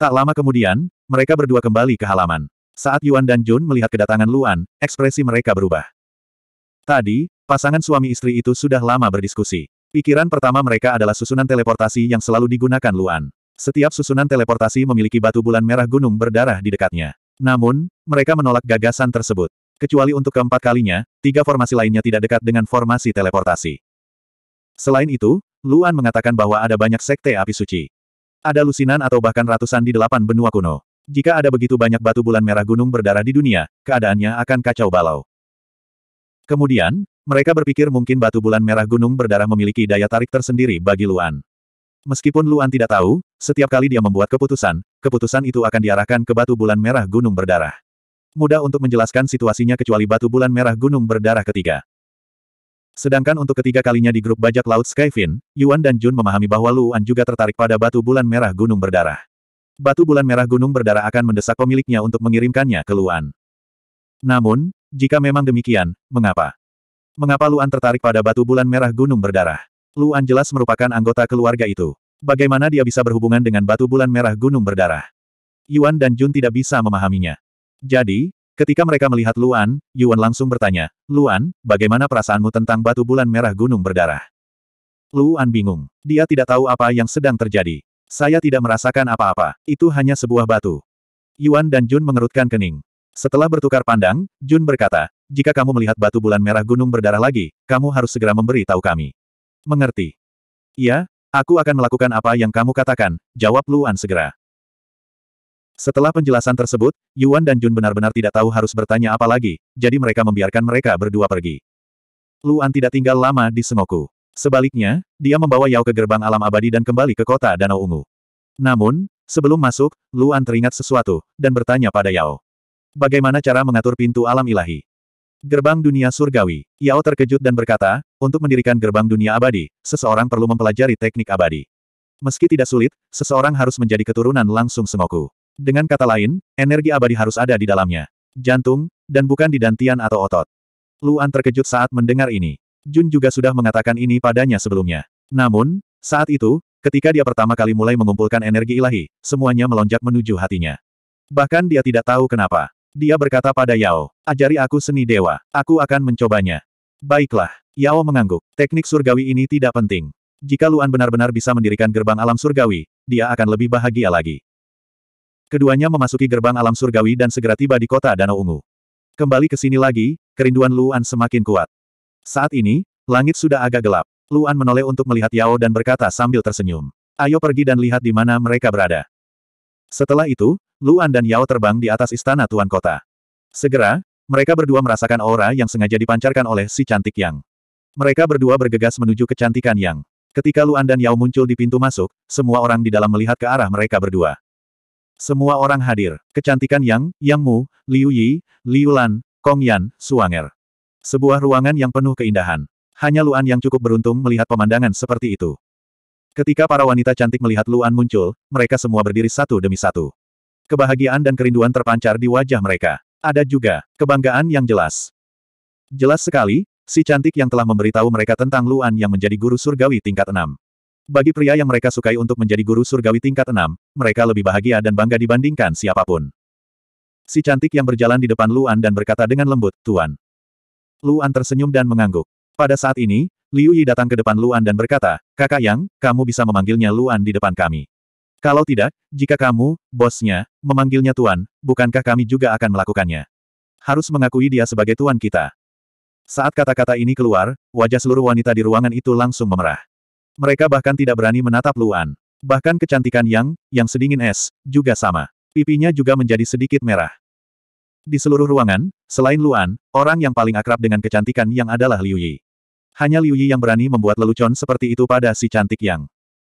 A: Tak lama kemudian, mereka berdua kembali ke halaman. Saat Yuan dan Jun melihat kedatangan Luan, ekspresi mereka berubah. Tadi, pasangan suami istri itu sudah lama berdiskusi. Pikiran pertama mereka adalah susunan teleportasi yang selalu digunakan Luan. Setiap susunan teleportasi memiliki batu bulan merah gunung berdarah di dekatnya. Namun, mereka menolak gagasan tersebut. Kecuali untuk keempat kalinya, tiga formasi lainnya tidak dekat dengan formasi teleportasi. Selain itu, Luan mengatakan bahwa ada banyak sekte api suci. Ada lusinan atau bahkan ratusan di delapan benua kuno. Jika ada begitu banyak batu bulan merah gunung berdarah di dunia, keadaannya akan kacau balau. Kemudian, mereka berpikir mungkin batu bulan merah gunung berdarah memiliki daya tarik tersendiri bagi Luan. Meskipun Luan tidak tahu, setiap kali dia membuat keputusan, keputusan itu akan diarahkan ke batu bulan merah gunung berdarah. Mudah untuk menjelaskan situasinya kecuali batu bulan merah gunung berdarah ketiga. Sedangkan untuk ketiga kalinya di grup bajak laut Skyfin, Yuan dan Jun memahami bahwa Luan juga tertarik pada batu bulan merah gunung berdarah batu bulan merah gunung berdarah akan mendesak pemiliknya untuk mengirimkannya ke Luan. Namun, jika memang demikian, mengapa? Mengapa Luan tertarik pada batu bulan merah gunung berdarah? Luan jelas merupakan anggota keluarga itu. Bagaimana dia bisa berhubungan dengan batu bulan merah gunung berdarah? Yuan dan Jun tidak bisa memahaminya. Jadi, ketika mereka melihat Luan, Yuan langsung bertanya, Luan, bagaimana perasaanmu tentang batu bulan merah gunung berdarah? Luan bingung. Dia tidak tahu apa yang sedang terjadi. Saya tidak merasakan apa-apa, itu hanya sebuah batu. Yuan dan Jun mengerutkan kening. Setelah bertukar pandang, Jun berkata, jika kamu melihat batu bulan merah gunung berdarah lagi, kamu harus segera memberi tahu kami. Mengerti? Iya, aku akan melakukan apa yang kamu katakan, jawab Luan segera. Setelah penjelasan tersebut, Yuan dan Jun benar-benar tidak tahu harus bertanya apa lagi, jadi mereka membiarkan mereka berdua pergi. Luan tidak tinggal lama di Sengoku. Sebaliknya, dia membawa Yao ke gerbang alam abadi dan kembali ke kota Danau Ungu. Namun, sebelum masuk, Luan teringat sesuatu, dan bertanya pada Yao. Bagaimana cara mengatur pintu alam ilahi? Gerbang dunia surgawi. Yao terkejut dan berkata, untuk mendirikan gerbang dunia abadi, seseorang perlu mempelajari teknik abadi. Meski tidak sulit, seseorang harus menjadi keturunan langsung Sengoku. Dengan kata lain, energi abadi harus ada di dalamnya. Jantung, dan bukan di dantian atau otot. Luan terkejut saat mendengar ini. Jun juga sudah mengatakan ini padanya sebelumnya. Namun, saat itu, ketika dia pertama kali mulai mengumpulkan energi ilahi, semuanya melonjak menuju hatinya. Bahkan dia tidak tahu kenapa. Dia berkata pada Yao, ajari aku seni dewa, aku akan mencobanya. Baiklah, Yao mengangguk, teknik surgawi ini tidak penting. Jika Luan benar-benar bisa mendirikan gerbang alam surgawi, dia akan lebih bahagia lagi. Keduanya memasuki gerbang alam surgawi dan segera tiba di kota Danau Ungu. Kembali ke sini lagi, kerinduan Luan semakin kuat. Saat ini, langit sudah agak gelap. Luan menoleh untuk melihat Yao dan berkata sambil tersenyum. Ayo pergi dan lihat di mana mereka berada. Setelah itu, Luan dan Yao terbang di atas istana Tuan Kota. Segera, mereka berdua merasakan aura yang sengaja dipancarkan oleh si cantik Yang. Mereka berdua bergegas menuju kecantikan Yang. Ketika Luan dan Yao muncul di pintu masuk, semua orang di dalam melihat ke arah mereka berdua. Semua orang hadir. Kecantikan Yang, Yang Mu, Liu Yi, Liu Lan, Kong Yan, Suanger. Sebuah ruangan yang penuh keindahan. Hanya Luan yang cukup beruntung melihat pemandangan seperti itu. Ketika para wanita cantik melihat Luan muncul, mereka semua berdiri satu demi satu. Kebahagiaan dan kerinduan terpancar di wajah mereka. Ada juga kebanggaan yang jelas. Jelas sekali, si cantik yang telah memberitahu mereka tentang Luan yang menjadi guru surgawi tingkat enam. Bagi pria yang mereka sukai untuk menjadi guru surgawi tingkat enam, mereka lebih bahagia dan bangga dibandingkan siapapun. Si cantik yang berjalan di depan Luan dan berkata dengan lembut, Tuan, Luan tersenyum dan mengangguk. Pada saat ini, Liu Yi datang ke depan Luan dan berkata, Kakak Yang, kamu bisa memanggilnya Luan di depan kami. Kalau tidak, jika kamu, bosnya, memanggilnya Tuan, bukankah kami juga akan melakukannya? Harus mengakui dia sebagai Tuan kita. Saat kata-kata ini keluar, wajah seluruh wanita di ruangan itu langsung memerah. Mereka bahkan tidak berani menatap Luan. Bahkan kecantikan Yang, yang sedingin es, juga sama. Pipinya juga menjadi sedikit merah. Di seluruh ruangan, selain Luan, orang yang paling akrab dengan kecantikan yang adalah Liu Yi. Hanya Liu Yi yang berani membuat lelucon seperti itu pada si cantik yang.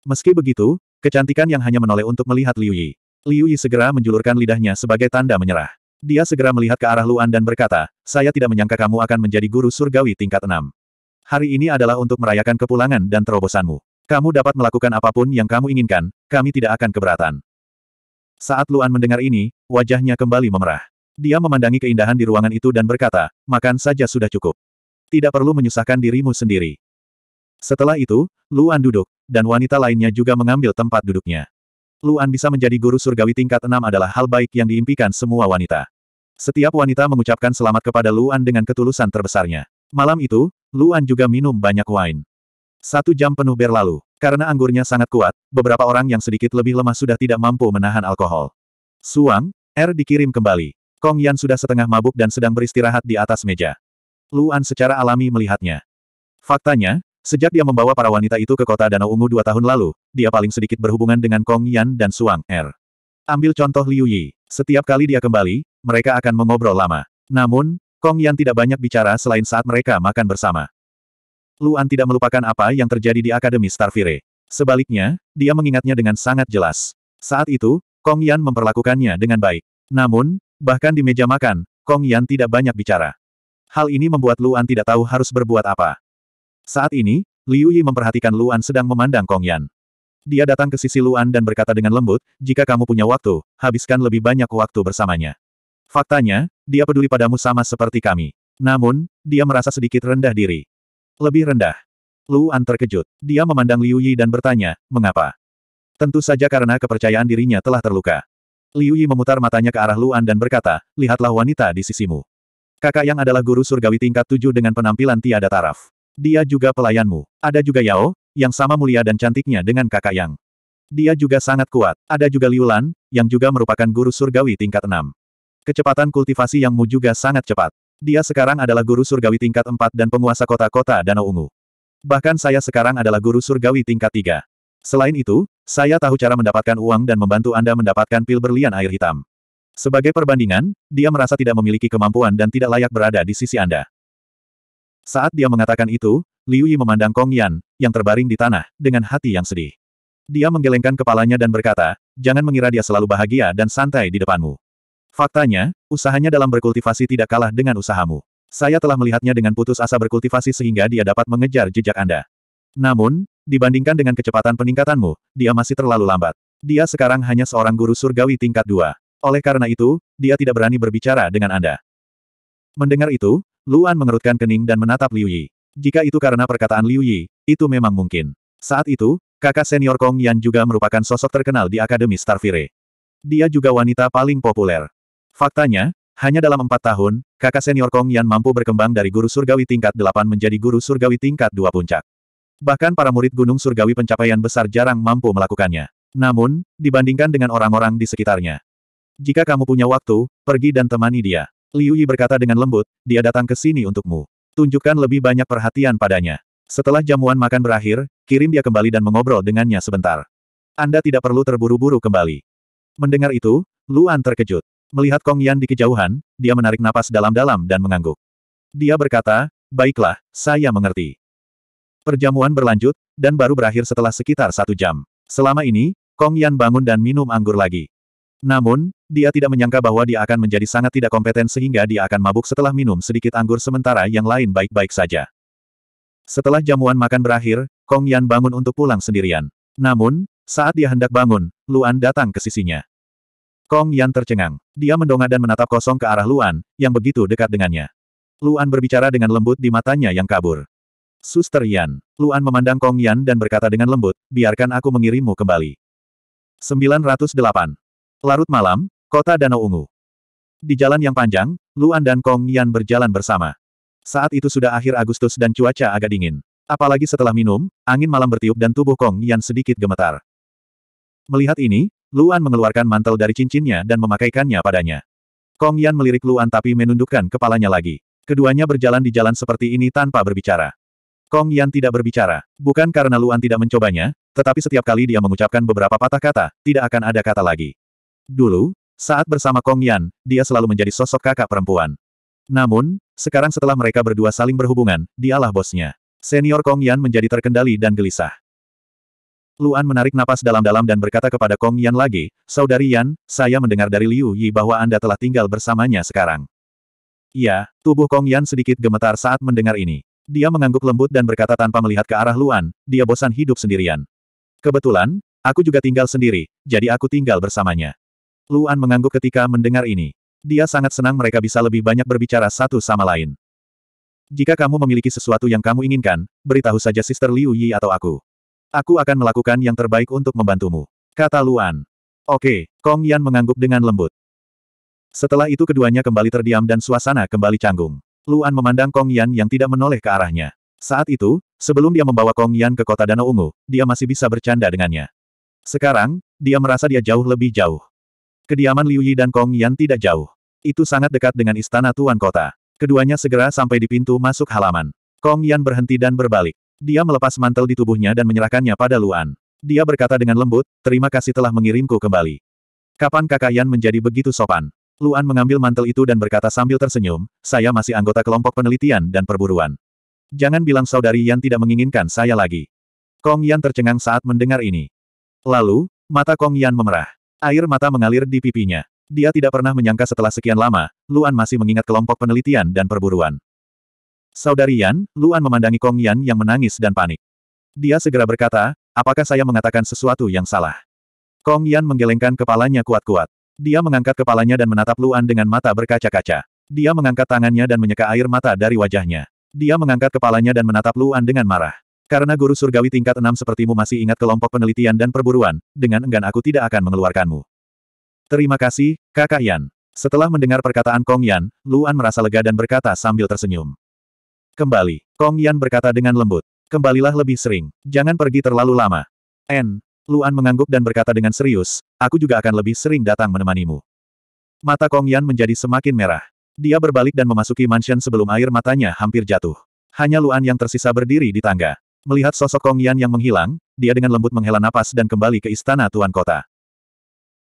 A: Meski begitu, kecantikan yang hanya menoleh untuk melihat Liu Yi. Liu Yi segera menjulurkan lidahnya sebagai tanda menyerah. Dia segera melihat ke arah Luan dan berkata, saya tidak menyangka kamu akan menjadi guru surgawi tingkat 6. Hari ini adalah untuk merayakan kepulangan dan terobosanmu. Kamu dapat melakukan apapun yang kamu inginkan, kami tidak akan keberatan. Saat Luan mendengar ini, wajahnya kembali memerah. Dia memandangi keindahan di ruangan itu dan berkata, makan saja sudah cukup. Tidak perlu menyusahkan dirimu sendiri. Setelah itu, Luan duduk, dan wanita lainnya juga mengambil tempat duduknya. Luan bisa menjadi guru surgawi tingkat enam adalah hal baik yang diimpikan semua wanita. Setiap wanita mengucapkan selamat kepada Luan dengan ketulusan terbesarnya. Malam itu, Luan juga minum banyak wine. Satu jam penuh berlalu. Karena anggurnya sangat kuat, beberapa orang yang sedikit lebih lemah sudah tidak mampu menahan alkohol. Suang, R dikirim kembali. Kong Yan sudah setengah mabuk dan sedang beristirahat di atas meja. Luan secara alami melihatnya. Faktanya, sejak dia membawa para wanita itu ke kota Danau Ungu dua tahun lalu, dia paling sedikit berhubungan dengan Kong Yan dan Suang Er. Ambil contoh Liu Yi. Setiap kali dia kembali, mereka akan mengobrol lama. Namun, Kong Yan tidak banyak bicara selain saat mereka makan bersama. Luan tidak melupakan apa yang terjadi di Akademi Starfire. Sebaliknya, dia mengingatnya dengan sangat jelas. Saat itu, Kong Yan memperlakukannya dengan baik. Namun, Bahkan di meja makan, Kong Yan tidak banyak bicara. Hal ini membuat Luan tidak tahu harus berbuat apa. Saat ini, Liu Yi memperhatikan Luan sedang memandang Kong Yan. Dia datang ke sisi Luan dan berkata dengan lembut, jika kamu punya waktu, habiskan lebih banyak waktu bersamanya. Faktanya, dia peduli padamu sama seperti kami. Namun, dia merasa sedikit rendah diri. Lebih rendah. Luan terkejut. Dia memandang Liu Yi dan bertanya, mengapa? Tentu saja karena kepercayaan dirinya telah terluka. Liu Yi memutar matanya ke arah Luan dan berkata, lihatlah wanita di sisimu. Kakak yang adalah guru surgawi tingkat tujuh dengan penampilan tiada taraf. Dia juga pelayanmu. Ada juga Yao, yang sama mulia dan cantiknya dengan kakak yang. Dia juga sangat kuat. Ada juga Liu Lan, yang juga merupakan guru surgawi tingkat enam. Kecepatan kultivasi yangmu juga sangat cepat. Dia sekarang adalah guru surgawi tingkat empat dan penguasa kota-kota Danau Ungu. Bahkan saya sekarang adalah guru surgawi tingkat tiga. Selain itu, saya tahu cara mendapatkan uang dan membantu Anda mendapatkan pil berlian air hitam. Sebagai perbandingan, dia merasa tidak memiliki kemampuan dan tidak layak berada di sisi Anda. Saat dia mengatakan itu, Liu Yi memandang Kong Yan, yang terbaring di tanah, dengan hati yang sedih. Dia menggelengkan kepalanya dan berkata, jangan mengira dia selalu bahagia dan santai di depanmu. Faktanya, usahanya dalam berkultivasi tidak kalah dengan usahamu. Saya telah melihatnya dengan putus asa berkultivasi sehingga dia dapat mengejar jejak Anda. Namun, Dibandingkan dengan kecepatan peningkatanmu, dia masih terlalu lambat. Dia sekarang hanya seorang guru surgawi tingkat dua. Oleh karena itu, dia tidak berani berbicara dengan Anda. Mendengar itu, Luan mengerutkan kening dan menatap Liu Yi. Jika itu karena perkataan Liu Yi, itu memang mungkin. Saat itu, kakak senior Kong Yan juga merupakan sosok terkenal di Akademi Starfire. Dia juga wanita paling populer. Faktanya, hanya dalam empat tahun, kakak senior Kong Yan mampu berkembang dari guru surgawi tingkat delapan menjadi guru surgawi tingkat dua puncak. Bahkan para murid Gunung Surgawi pencapaian besar jarang mampu melakukannya. Namun, dibandingkan dengan orang-orang di sekitarnya. Jika kamu punya waktu, pergi dan temani dia. Liu Yi berkata dengan lembut, dia datang ke sini untukmu. Tunjukkan lebih banyak perhatian padanya. Setelah jamuan makan berakhir, kirim dia kembali dan mengobrol dengannya sebentar. Anda tidak perlu terburu-buru kembali. Mendengar itu, Luan terkejut. Melihat Kong Yan di kejauhan, dia menarik napas dalam-dalam dan mengangguk. Dia berkata, baiklah, saya mengerti. Perjamuan berlanjut, dan baru berakhir setelah sekitar satu jam. Selama ini, Kong Yan bangun dan minum anggur lagi. Namun, dia tidak menyangka bahwa dia akan menjadi sangat tidak kompeten sehingga dia akan mabuk setelah minum sedikit anggur sementara yang lain baik-baik saja. Setelah jamuan makan berakhir, Kong Yan bangun untuk pulang sendirian. Namun, saat dia hendak bangun, Luan datang ke sisinya. Kong Yan tercengang. Dia mendongak dan menatap kosong ke arah Luan, yang begitu dekat dengannya. Luan berbicara dengan lembut di matanya yang kabur. Suster Yan. Luan memandang Kong Yan dan berkata dengan lembut, biarkan aku mengirimmu kembali. 908. Larut malam, kota Danau Ungu. Di jalan yang panjang, Luan dan Kong Yan berjalan bersama. Saat itu sudah akhir Agustus dan cuaca agak dingin. Apalagi setelah minum, angin malam bertiup dan tubuh Kong Yan sedikit gemetar. Melihat ini, Luan mengeluarkan mantel dari cincinnya dan memakaikannya padanya. Kong Yan melirik Luan tapi menundukkan kepalanya lagi. Keduanya berjalan di jalan seperti ini tanpa berbicara. Kong Yan tidak berbicara. Bukan karena Luan tidak mencobanya, tetapi setiap kali dia mengucapkan beberapa patah kata, tidak akan ada kata lagi. Dulu, saat bersama Kong Yan, dia selalu menjadi sosok kakak perempuan. Namun, sekarang setelah mereka berdua saling berhubungan, dialah bosnya. Senior Kong Yan menjadi terkendali dan gelisah. Luan menarik napas dalam-dalam dan berkata kepada Kong Yan lagi, Saudari Yan, saya mendengar dari Liu Yi bahwa Anda telah tinggal bersamanya sekarang. Ya, tubuh Kong Yan sedikit gemetar saat mendengar ini. Dia mengangguk lembut dan berkata tanpa melihat ke arah Luan, dia bosan hidup sendirian. Kebetulan, aku juga tinggal sendiri, jadi aku tinggal bersamanya. Luan mengangguk ketika mendengar ini. Dia sangat senang mereka bisa lebih banyak berbicara satu sama lain. Jika kamu memiliki sesuatu yang kamu inginkan, beritahu saja Sister Liu Yi atau aku. Aku akan melakukan yang terbaik untuk membantumu. Kata Luan. Oke, Kong Yan mengangguk dengan lembut. Setelah itu keduanya kembali terdiam dan suasana kembali canggung. Luan memandang Kong Yan yang tidak menoleh ke arahnya. Saat itu, sebelum dia membawa Kong Yan ke kota Danau Ungu, dia masih bisa bercanda dengannya. Sekarang, dia merasa dia jauh lebih jauh. Kediaman Liu Yi dan Kong Yan tidak jauh. Itu sangat dekat dengan istana tuan kota. Keduanya segera sampai di pintu masuk halaman. Kong Yan berhenti dan berbalik. Dia melepas mantel di tubuhnya dan menyerahkannya pada Luan. Dia berkata dengan lembut, terima kasih telah mengirimku kembali. Kapan kakak Yan menjadi begitu sopan? Luan mengambil mantel itu dan berkata sambil tersenyum, saya masih anggota kelompok penelitian dan perburuan. Jangan bilang saudari Yan tidak menginginkan saya lagi. Kong Yan tercengang saat mendengar ini. Lalu, mata Kong Yan memerah. Air mata mengalir di pipinya. Dia tidak pernah menyangka setelah sekian lama, Luan masih mengingat kelompok penelitian dan perburuan. Saudari Yan, Luan memandangi Kong Yan yang menangis dan panik. Dia segera berkata, apakah saya mengatakan sesuatu yang salah? Kong Yan menggelengkan kepalanya kuat-kuat. Dia mengangkat kepalanya dan menatap Luan dengan mata berkaca-kaca. Dia mengangkat tangannya dan menyeka air mata dari wajahnya. Dia mengangkat kepalanya dan menatap Luan dengan marah. Karena guru surgawi tingkat enam sepertimu masih ingat kelompok penelitian dan perburuan, dengan enggan aku tidak akan mengeluarkanmu. Terima kasih, kakak Yan. Setelah mendengar perkataan Kong Yan, Luan merasa lega dan berkata sambil tersenyum. Kembali, Kong Yan berkata dengan lembut. Kembalilah lebih sering, jangan pergi terlalu lama. N, Luan mengangguk dan berkata dengan serius, aku juga akan lebih sering datang menemanimu. Mata Kong Yan menjadi semakin merah. Dia berbalik dan memasuki mansion sebelum air matanya hampir jatuh. Hanya Luan yang tersisa berdiri di tangga. Melihat sosok Kong Yan yang menghilang, dia dengan lembut menghela napas dan kembali ke istana Tuan Kota.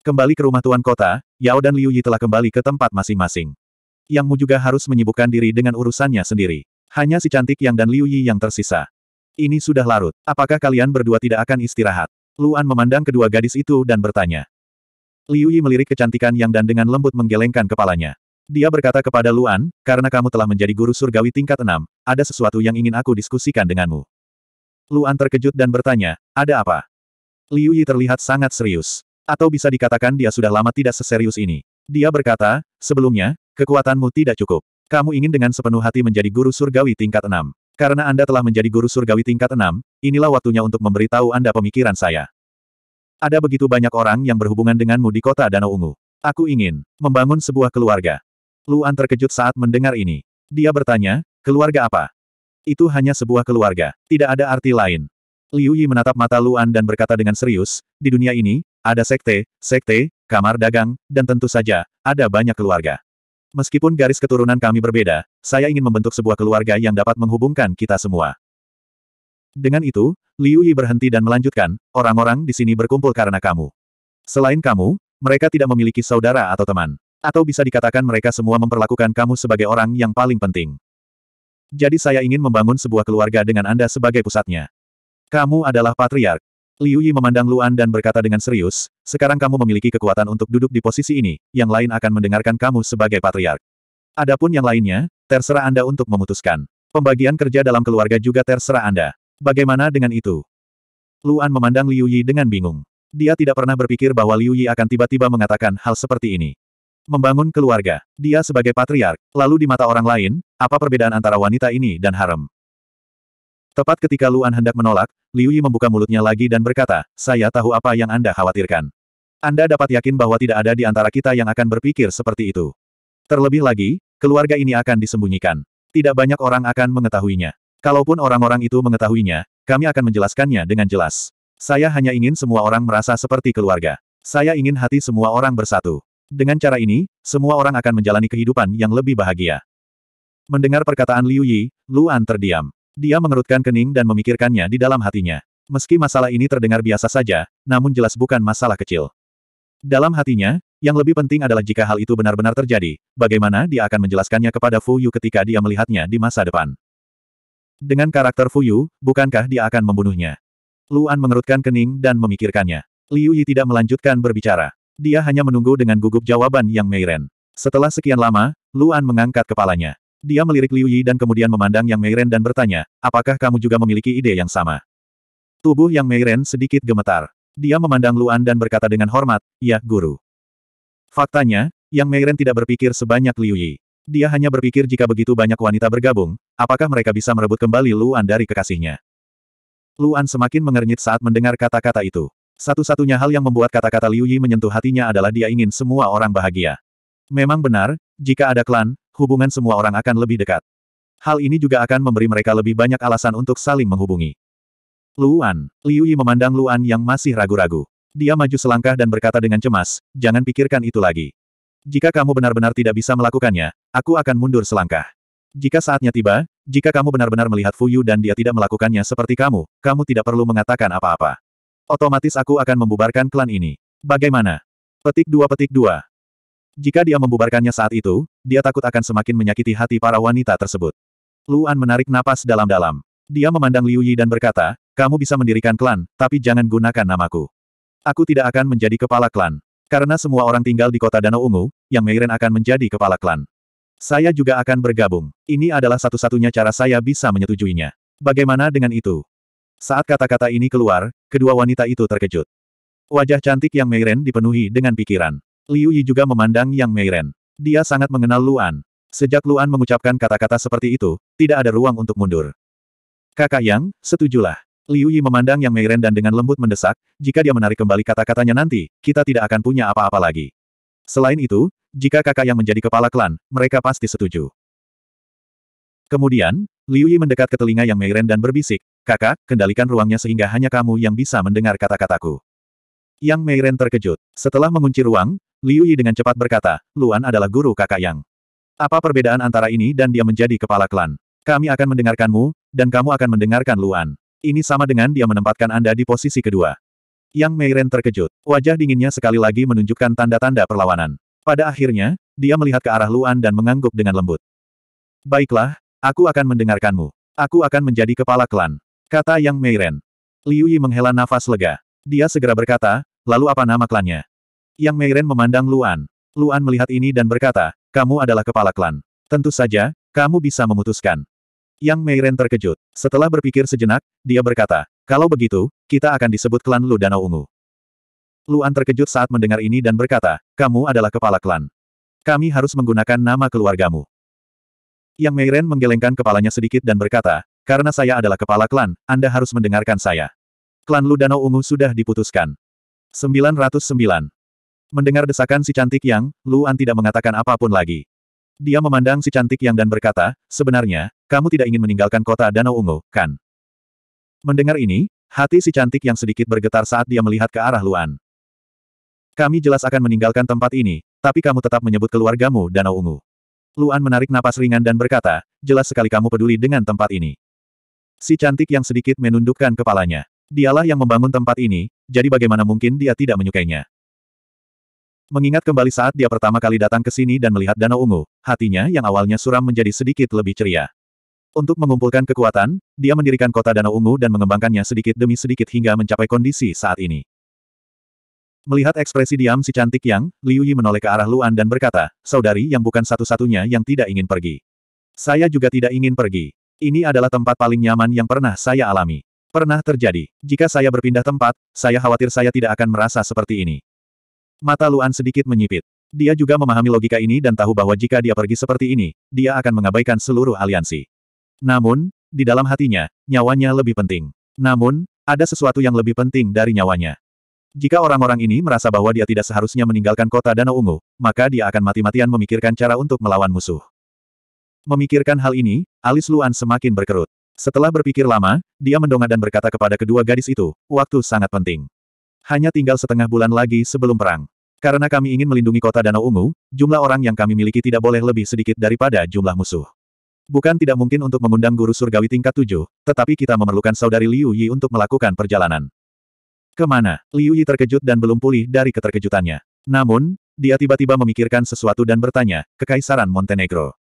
A: Kembali ke rumah Tuan Kota, Yao dan Liu Yi telah kembali ke tempat masing-masing. Yang Mu juga harus menyibukkan diri dengan urusannya sendiri. Hanya si cantik Yang dan Liu Yi yang tersisa. Ini sudah larut. Apakah kalian berdua tidak akan istirahat? Luan memandang kedua gadis itu dan bertanya. Liu Yi melirik kecantikan Yang dan dengan lembut menggelengkan kepalanya. Dia berkata kepada Luan, karena kamu telah menjadi guru surgawi tingkat enam, ada sesuatu yang ingin aku diskusikan denganmu. Luan terkejut dan bertanya, ada apa? Liu Yi terlihat sangat serius. Atau bisa dikatakan dia sudah lama tidak seserius ini. Dia berkata, sebelumnya, kekuatanmu tidak cukup. Kamu ingin dengan sepenuh hati menjadi guru surgawi tingkat enam. Karena Anda telah menjadi guru surgawi tingkat 6, inilah waktunya untuk memberitahu Anda pemikiran saya. Ada begitu banyak orang yang berhubungan denganmu di kota Danau Ungu. Aku ingin membangun sebuah keluarga. Luan terkejut saat mendengar ini. Dia bertanya, keluarga apa? Itu hanya sebuah keluarga, tidak ada arti lain. Liu Yi menatap mata Luan dan berkata dengan serius, di dunia ini, ada sekte, sekte, kamar dagang, dan tentu saja, ada banyak keluarga. Meskipun garis keturunan kami berbeda, saya ingin membentuk sebuah keluarga yang dapat menghubungkan kita semua. Dengan itu, Liu Yi berhenti dan melanjutkan, orang-orang di sini berkumpul karena kamu. Selain kamu, mereka tidak memiliki saudara atau teman. Atau bisa dikatakan mereka semua memperlakukan kamu sebagai orang yang paling penting. Jadi saya ingin membangun sebuah keluarga dengan Anda sebagai pusatnya. Kamu adalah patriark. Liu Yi memandang Luan dan berkata dengan serius, sekarang kamu memiliki kekuatan untuk duduk di posisi ini, yang lain akan mendengarkan kamu sebagai patriark. Adapun yang lainnya, terserah Anda untuk memutuskan. Pembagian kerja dalam keluarga juga terserah Anda. Bagaimana dengan itu? Luan memandang Liu Yi dengan bingung. Dia tidak pernah berpikir bahwa Liu Yi akan tiba-tiba mengatakan hal seperti ini. Membangun keluarga, dia sebagai patriark, lalu di mata orang lain, apa perbedaan antara wanita ini dan harem? Tepat ketika Luan hendak menolak, Liu Yi membuka mulutnya lagi dan berkata, saya tahu apa yang Anda khawatirkan. Anda dapat yakin bahwa tidak ada di antara kita yang akan berpikir seperti itu. Terlebih lagi, keluarga ini akan disembunyikan. Tidak banyak orang akan mengetahuinya. Kalaupun orang-orang itu mengetahuinya, kami akan menjelaskannya dengan jelas. Saya hanya ingin semua orang merasa seperti keluarga. Saya ingin hati semua orang bersatu. Dengan cara ini, semua orang akan menjalani kehidupan yang lebih bahagia. Mendengar perkataan Liu Yi, Luan terdiam. Dia mengerutkan kening dan memikirkannya di dalam hatinya. Meski masalah ini terdengar biasa saja, namun jelas bukan masalah kecil. Dalam hatinya, yang lebih penting adalah jika hal itu benar-benar terjadi, bagaimana dia akan menjelaskannya kepada Fu Yu ketika dia melihatnya di masa depan. Dengan karakter Fu Yu, bukankah dia akan membunuhnya? Luan mengerutkan kening dan memikirkannya. Liu Yi tidak melanjutkan berbicara. Dia hanya menunggu dengan gugup jawaban Yang Meiren. Setelah sekian lama, Luan mengangkat kepalanya. Dia melirik Liu Yi dan kemudian memandang Yang Meiren dan bertanya, apakah kamu juga memiliki ide yang sama? Tubuh Yang Meiren sedikit gemetar. Dia memandang Luan dan berkata dengan hormat, ya, guru. Faktanya, Yang Meiren tidak berpikir sebanyak Liu Yi. Dia hanya berpikir jika begitu banyak wanita bergabung, apakah mereka bisa merebut kembali Luan dari kekasihnya. Luan semakin mengernyit saat mendengar kata-kata itu. Satu-satunya hal yang membuat kata-kata Liu Yi menyentuh hatinya adalah dia ingin semua orang bahagia. Memang benar, jika ada klan, hubungan semua orang akan lebih dekat. Hal ini juga akan memberi mereka lebih banyak alasan untuk saling menghubungi. Luan, Liu Yi memandang Luan yang masih ragu-ragu. Dia maju selangkah dan berkata dengan cemas, jangan pikirkan itu lagi. Jika kamu benar-benar tidak bisa melakukannya, aku akan mundur selangkah. Jika saatnya tiba, jika kamu benar-benar melihat Fuyu dan dia tidak melakukannya seperti kamu, kamu tidak perlu mengatakan apa-apa. Otomatis aku akan membubarkan klan ini. Bagaimana? Petik dua petik dua. Jika dia membubarkannya saat itu, dia takut akan semakin menyakiti hati para wanita tersebut. Luan menarik napas dalam-dalam. Dia memandang Liu Yi dan berkata, kamu bisa mendirikan klan, tapi jangan gunakan namaku. Aku tidak akan menjadi kepala klan. Karena semua orang tinggal di kota Danau Ungu, yang Meiren akan menjadi kepala klan. Saya juga akan bergabung. Ini adalah satu-satunya cara saya bisa menyetujuinya. Bagaimana dengan itu? Saat kata-kata ini keluar, kedua wanita itu terkejut. Wajah cantik yang Meiren dipenuhi dengan pikiran. Liu Yi juga memandang Yang Meiren. Dia sangat mengenal Luan. Sejak Luan mengucapkan kata-kata seperti itu, tidak ada ruang untuk mundur. Kakak Yang, setujulah. Liu Yi memandang Yang Meiren dan dengan lembut mendesak, jika dia menarik kembali kata-katanya nanti, kita tidak akan punya apa-apa lagi. Selain itu, jika kakak yang menjadi kepala klan, mereka pasti setuju. Kemudian, Liu Yi mendekat ke telinga Yang Meiren dan berbisik, kakak, kendalikan ruangnya sehingga hanya kamu yang bisa mendengar kata-kataku. Yang Meiren terkejut. Setelah mengunci ruang, Liu Yi dengan cepat berkata, Luan adalah guru kakak Yang. Apa perbedaan antara ini dan dia menjadi kepala klan? Kami akan mendengarkanmu, dan kamu akan mendengarkan Luan. Ini sama dengan dia menempatkan Anda di posisi kedua. Yang Meiren terkejut. Wajah dinginnya sekali lagi menunjukkan tanda-tanda perlawanan. Pada akhirnya, dia melihat ke arah Luan dan mengangguk dengan lembut. Baiklah, aku akan mendengarkanmu. Aku akan menjadi kepala klan. Kata Yang Meiren. Liu Yi menghela nafas lega. Dia segera berkata, lalu apa nama klannya? Yang Meiren memandang Luan. Luan melihat ini dan berkata, kamu adalah kepala klan. Tentu saja, kamu bisa memutuskan. Yang Meiren terkejut. Setelah berpikir sejenak, dia berkata, kalau begitu, kita akan disebut klan Lu Danau Ungu. Luan terkejut saat mendengar ini dan berkata, kamu adalah kepala klan. Kami harus menggunakan nama keluargamu. Yang Meiren menggelengkan kepalanya sedikit dan berkata, karena saya adalah kepala klan, Anda harus mendengarkan saya. Klan Lu Danau Ungu sudah diputuskan. 909. Mendengar desakan si cantik yang, Luan tidak mengatakan apapun lagi. Dia memandang si cantik yang dan berkata, sebenarnya, kamu tidak ingin meninggalkan kota Danau Ungu, kan? Mendengar ini, hati si cantik yang sedikit bergetar saat dia melihat ke arah Luan. Kami jelas akan meninggalkan tempat ini, tapi kamu tetap menyebut keluargamu Danau Ungu. Luan menarik napas ringan dan berkata, jelas sekali kamu peduli dengan tempat ini. Si cantik yang sedikit menundukkan kepalanya. Dialah yang membangun tempat ini, jadi bagaimana mungkin dia tidak menyukainya. Mengingat kembali saat dia pertama kali datang ke sini dan melihat Danau Ungu, hatinya yang awalnya suram menjadi sedikit lebih ceria. Untuk mengumpulkan kekuatan, dia mendirikan kota Danau Ungu dan mengembangkannya sedikit demi sedikit hingga mencapai kondisi saat ini. Melihat ekspresi diam si cantik yang, Liu Yi menoleh ke arah Luan dan berkata, saudari yang bukan satu-satunya yang tidak ingin pergi. Saya juga tidak ingin pergi. Ini adalah tempat paling nyaman yang pernah saya alami. Pernah terjadi. Jika saya berpindah tempat, saya khawatir saya tidak akan merasa seperti ini. Mata Luan sedikit menyipit. Dia juga memahami logika ini dan tahu bahwa jika dia pergi seperti ini, dia akan mengabaikan seluruh aliansi. Namun, di dalam hatinya, nyawanya lebih penting. Namun, ada sesuatu yang lebih penting dari nyawanya. Jika orang-orang ini merasa bahwa dia tidak seharusnya meninggalkan kota Danau Ungu, maka dia akan mati-matian memikirkan cara untuk melawan musuh. Memikirkan hal ini, alis Luan semakin berkerut. Setelah berpikir lama, dia mendongak dan berkata kepada kedua gadis itu, waktu sangat penting. Hanya tinggal setengah bulan lagi sebelum perang. Karena kami ingin melindungi kota Danau Ungu, jumlah orang yang kami miliki tidak boleh lebih sedikit daripada jumlah musuh. Bukan tidak mungkin untuk mengundang guru surgawi tingkat tujuh, tetapi kita memerlukan saudari Liu Yi untuk melakukan perjalanan. Kemana? Liu Yi terkejut dan belum pulih dari keterkejutannya. Namun, dia tiba-tiba memikirkan sesuatu dan bertanya, Kekaisaran Montenegro.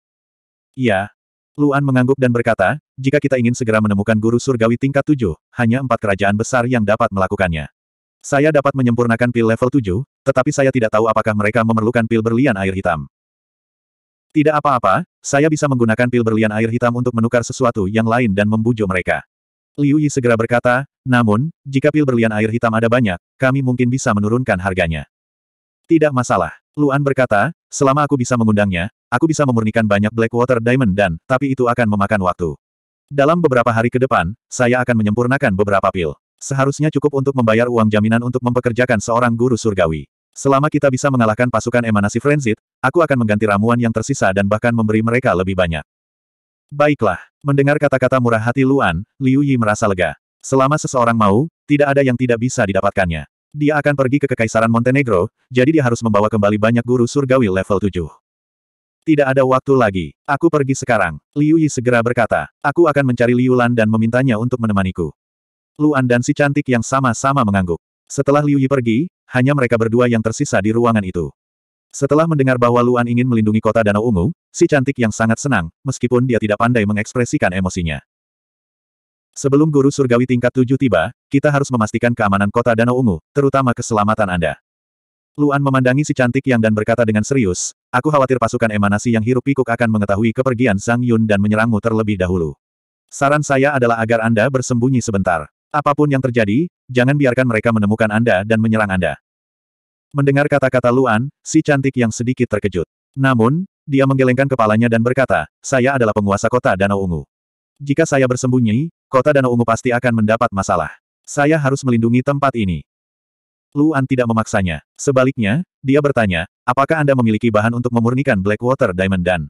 A: Ya, Luan mengangguk dan berkata, jika kita ingin segera menemukan guru surgawi tingkat tujuh, hanya empat kerajaan besar yang dapat melakukannya. Saya dapat menyempurnakan pil level 7, tetapi saya tidak tahu apakah mereka memerlukan pil berlian air hitam. Tidak apa-apa, saya bisa menggunakan pil berlian air hitam untuk menukar sesuatu yang lain dan membujuk mereka. Liu Yi segera berkata, namun, jika pil berlian air hitam ada banyak, kami mungkin bisa menurunkan harganya. Tidak masalah. Luan berkata, selama aku bisa mengundangnya, aku bisa memurnikan banyak Blackwater Diamond dan, tapi itu akan memakan waktu. Dalam beberapa hari ke depan, saya akan menyempurnakan beberapa pil. Seharusnya cukup untuk membayar uang jaminan untuk mempekerjakan seorang guru surgawi. Selama kita bisa mengalahkan pasukan emanasi Frenzit, aku akan mengganti ramuan yang tersisa dan bahkan memberi mereka lebih banyak. Baiklah, mendengar kata-kata murah hati Luan, Liu Yi merasa lega. Selama seseorang mau, tidak ada yang tidak bisa didapatkannya. Dia akan pergi ke Kekaisaran Montenegro, jadi dia harus membawa kembali banyak guru surgawi level 7. Tidak ada waktu lagi. Aku pergi sekarang. Liu Yi segera berkata. Aku akan mencari Liu Lan dan memintanya untuk menemaniku. Luan dan si cantik yang sama-sama mengangguk. Setelah Liu Yi pergi, hanya mereka berdua yang tersisa di ruangan itu. Setelah mendengar bahwa Luan ingin melindungi kota Danau Ungu, si cantik yang sangat senang, meskipun dia tidak pandai mengekspresikan emosinya. Sebelum guru surgawi tingkat tujuh tiba, kita harus memastikan keamanan kota Danau Ungu, terutama keselamatan Anda. Luan memandangi si cantik yang dan berkata dengan serius, aku khawatir pasukan emanasi yang hirup pikuk akan mengetahui kepergian Sang Yun dan menyerangmu terlebih dahulu. Saran saya adalah agar Anda bersembunyi sebentar. Apapun yang terjadi, jangan biarkan mereka menemukan Anda dan menyerang Anda. Mendengar kata-kata Luan, si cantik yang sedikit terkejut. Namun, dia menggelengkan kepalanya dan berkata, saya adalah penguasa kota Danau Ungu. Jika saya bersembunyi, kota Danau Ungu pasti akan mendapat masalah. Saya harus melindungi tempat ini. Luan tidak memaksanya. Sebaliknya, dia bertanya, apakah Anda memiliki bahan untuk memurnikan Blackwater Diamond dan...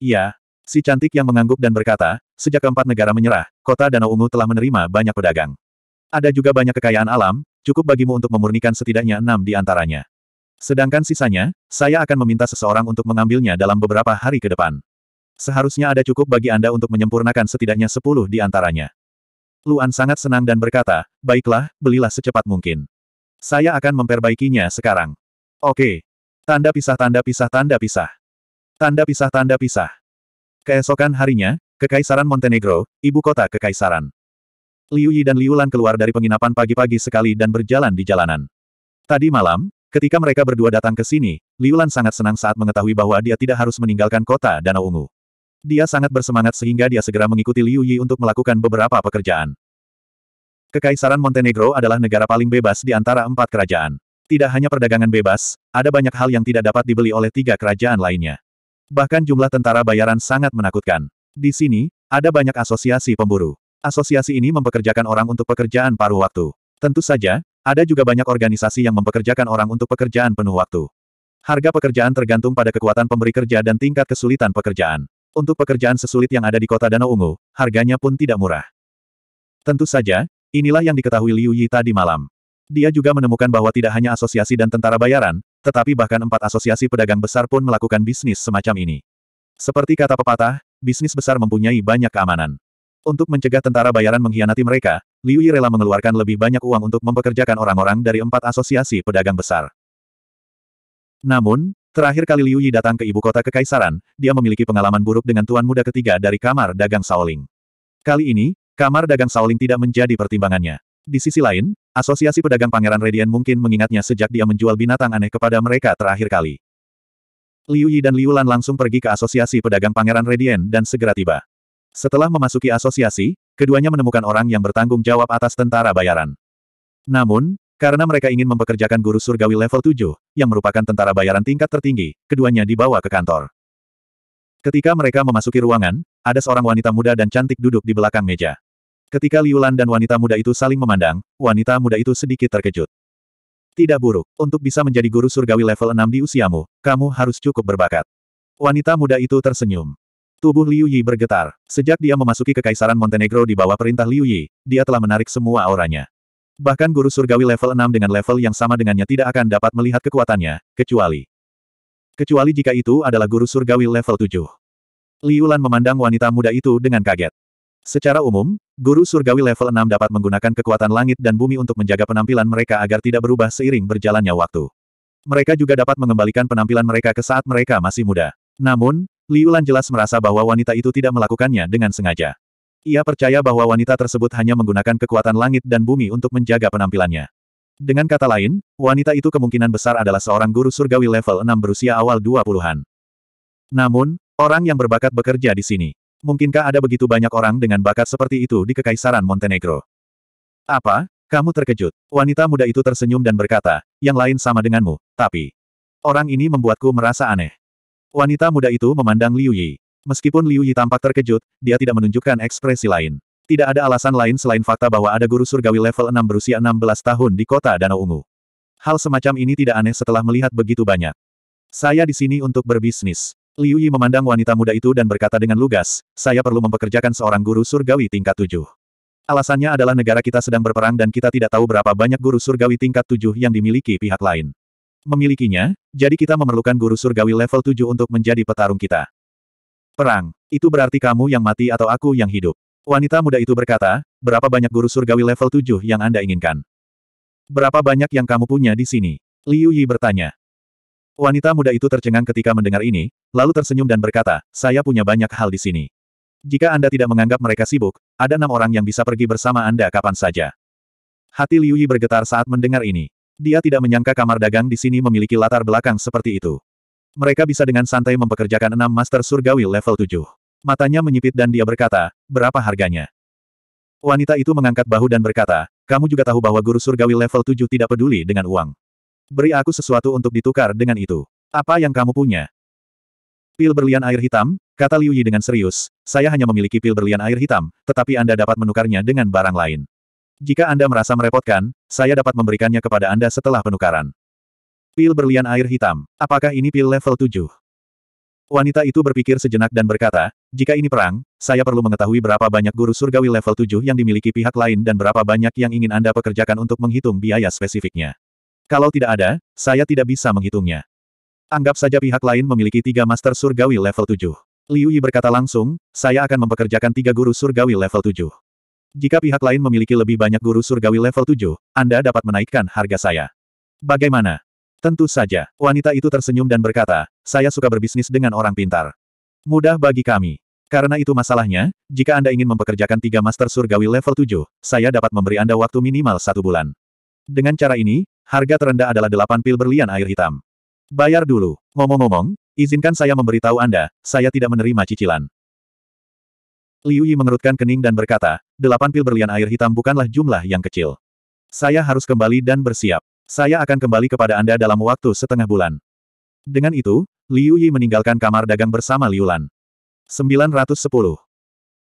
A: Iya. Si cantik yang mengangguk dan berkata, Sejak keempat negara menyerah, kota Danau Ungu telah menerima banyak pedagang. Ada juga banyak kekayaan alam, cukup bagimu untuk memurnikan setidaknya enam di antaranya. Sedangkan sisanya, saya akan meminta seseorang untuk mengambilnya dalam beberapa hari ke depan. Seharusnya ada cukup bagi Anda untuk menyempurnakan setidaknya sepuluh di antaranya. Luan sangat senang dan berkata, baiklah, belilah secepat mungkin. Saya akan memperbaikinya sekarang. Oke. Tanda pisah tanda pisah tanda pisah. Tanda pisah tanda pisah. Keesokan harinya, Kekaisaran Montenegro, ibu kota kekaisaran. Liu Yi dan Liu Lan keluar dari penginapan pagi-pagi sekali dan berjalan di jalanan. Tadi malam, ketika mereka berdua datang ke sini, Liu Lan sangat senang saat mengetahui bahwa dia tidak harus meninggalkan kota Danau Ungu. Dia sangat bersemangat sehingga dia segera mengikuti Liu Yi untuk melakukan beberapa pekerjaan. Kekaisaran Montenegro adalah negara paling bebas di antara empat kerajaan. Tidak hanya perdagangan bebas, ada banyak hal yang tidak dapat dibeli oleh tiga kerajaan lainnya. Bahkan jumlah tentara bayaran sangat menakutkan. Di sini, ada banyak asosiasi pemburu. Asosiasi ini mempekerjakan orang untuk pekerjaan paruh waktu. Tentu saja, ada juga banyak organisasi yang mempekerjakan orang untuk pekerjaan penuh waktu. Harga pekerjaan tergantung pada kekuatan pemberi kerja dan tingkat kesulitan pekerjaan. Untuk pekerjaan sesulit yang ada di kota Danau Ungu, harganya pun tidak murah. Tentu saja, inilah yang diketahui Liu Yi tadi malam. Dia juga menemukan bahwa tidak hanya asosiasi dan tentara bayaran, tetapi bahkan empat asosiasi pedagang besar pun melakukan bisnis semacam ini. Seperti kata pepatah, bisnis besar mempunyai banyak keamanan. Untuk mencegah tentara bayaran mengkhianati mereka, Liu Yi rela mengeluarkan lebih banyak uang untuk mempekerjakan orang-orang dari empat asosiasi pedagang besar. Namun, terakhir kali Liu Yi datang ke ibu kota kekaisaran, dia memiliki pengalaman buruk dengan tuan muda ketiga dari kamar dagang Shaoling. Kali ini, kamar dagang Shaoling tidak menjadi pertimbangannya. Di sisi lain, asosiasi pedagang pangeran Radian mungkin mengingatnya sejak dia menjual binatang aneh kepada mereka terakhir kali. Liu Yi dan Liu Lan langsung pergi ke Asosiasi Pedagang Pangeran Redien dan segera tiba. Setelah memasuki asosiasi, keduanya menemukan orang yang bertanggung jawab atas tentara bayaran. Namun, karena mereka ingin mempekerjakan guru surgawi level 7, yang merupakan tentara bayaran tingkat tertinggi, keduanya dibawa ke kantor. Ketika mereka memasuki ruangan, ada seorang wanita muda dan cantik duduk di belakang meja. Ketika Liulan dan wanita muda itu saling memandang, wanita muda itu sedikit terkejut. Tidak buruk. Untuk bisa menjadi guru surgawi level 6 di usiamu, kamu harus cukup berbakat. Wanita muda itu tersenyum. Tubuh Liu Yi bergetar. Sejak dia memasuki Kekaisaran Montenegro di bawah perintah Liu Yi, dia telah menarik semua auranya. Bahkan guru surgawi level 6 dengan level yang sama dengannya tidak akan dapat melihat kekuatannya, kecuali kecuali jika itu adalah guru surgawi level 7. Liu Lan memandang wanita muda itu dengan kaget. Secara umum, Guru surgawi level 6 dapat menggunakan kekuatan langit dan bumi untuk menjaga penampilan mereka agar tidak berubah seiring berjalannya waktu. Mereka juga dapat mengembalikan penampilan mereka ke saat mereka masih muda. Namun, Liulan jelas merasa bahwa wanita itu tidak melakukannya dengan sengaja. Ia percaya bahwa wanita tersebut hanya menggunakan kekuatan langit dan bumi untuk menjaga penampilannya. Dengan kata lain, wanita itu kemungkinan besar adalah seorang guru surgawi level 6 berusia awal 20-an. Namun, orang yang berbakat bekerja di sini. Mungkinkah ada begitu banyak orang dengan bakat seperti itu di Kekaisaran Montenegro? Apa? Kamu terkejut. Wanita muda itu tersenyum dan berkata, yang lain sama denganmu, tapi... Orang ini membuatku merasa aneh. Wanita muda itu memandang Liu Yi. Meskipun Liu Yi tampak terkejut, dia tidak menunjukkan ekspresi lain. Tidak ada alasan lain selain fakta bahwa ada guru surgawi level 6 berusia 16 tahun di kota Danau Ungu. Hal semacam ini tidak aneh setelah melihat begitu banyak. Saya di sini untuk berbisnis. Liu Yi memandang wanita muda itu dan berkata dengan lugas, saya perlu mempekerjakan seorang guru surgawi tingkat tujuh. Alasannya adalah negara kita sedang berperang dan kita tidak tahu berapa banyak guru surgawi tingkat tujuh yang dimiliki pihak lain. Memilikinya, jadi kita memerlukan guru surgawi level tujuh untuk menjadi petarung kita. Perang, itu berarti kamu yang mati atau aku yang hidup. Wanita muda itu berkata, berapa banyak guru surgawi level tujuh yang Anda inginkan? Berapa banyak yang kamu punya di sini? Liu Yi bertanya. Wanita muda itu tercengang ketika mendengar ini, lalu tersenyum dan berkata, saya punya banyak hal di sini. Jika Anda tidak menganggap mereka sibuk, ada enam orang yang bisa pergi bersama Anda kapan saja. Hati Liu Yi bergetar saat mendengar ini. Dia tidak menyangka kamar dagang di sini memiliki latar belakang seperti itu. Mereka bisa dengan santai mempekerjakan enam master surgawi level 7. Matanya menyipit dan dia berkata, berapa harganya? Wanita itu mengangkat bahu dan berkata, kamu juga tahu bahwa guru surgawi level 7 tidak peduli dengan uang. Beri aku sesuatu untuk ditukar dengan itu. Apa yang kamu punya? Pil berlian air hitam, kata Liu Yi dengan serius, saya hanya memiliki pil berlian air hitam, tetapi Anda dapat menukarnya dengan barang lain. Jika Anda merasa merepotkan, saya dapat memberikannya kepada Anda setelah penukaran. Pil berlian air hitam. Apakah ini pil level 7? Wanita itu berpikir sejenak dan berkata, jika ini perang, saya perlu mengetahui berapa banyak guru surgawi level 7 yang dimiliki pihak lain dan berapa banyak yang ingin Anda pekerjakan untuk menghitung biaya spesifiknya. Kalau tidak ada, saya tidak bisa menghitungnya. Anggap saja pihak lain memiliki tiga master surgawi level 7. Liu Yi berkata langsung, saya akan mempekerjakan tiga guru surgawi level 7. Jika pihak lain memiliki lebih banyak guru surgawi level 7, Anda dapat menaikkan harga saya. Bagaimana? Tentu saja, wanita itu tersenyum dan berkata, saya suka berbisnis dengan orang pintar. Mudah bagi kami. Karena itu masalahnya, jika Anda ingin mempekerjakan tiga master surgawi level 7, saya dapat memberi Anda waktu minimal satu bulan. Dengan cara ini, Harga terendah adalah 8 pil berlian air hitam. Bayar dulu. Ngomong-ngomong, izinkan saya memberitahu Anda, saya tidak menerima cicilan. Liu Yi mengerutkan kening dan berkata, 8 pil berlian air hitam bukanlah jumlah yang kecil. Saya harus kembali dan bersiap. Saya akan kembali kepada Anda dalam waktu setengah bulan. Dengan itu, Liu Yi meninggalkan kamar dagang bersama Liu Lan. 910.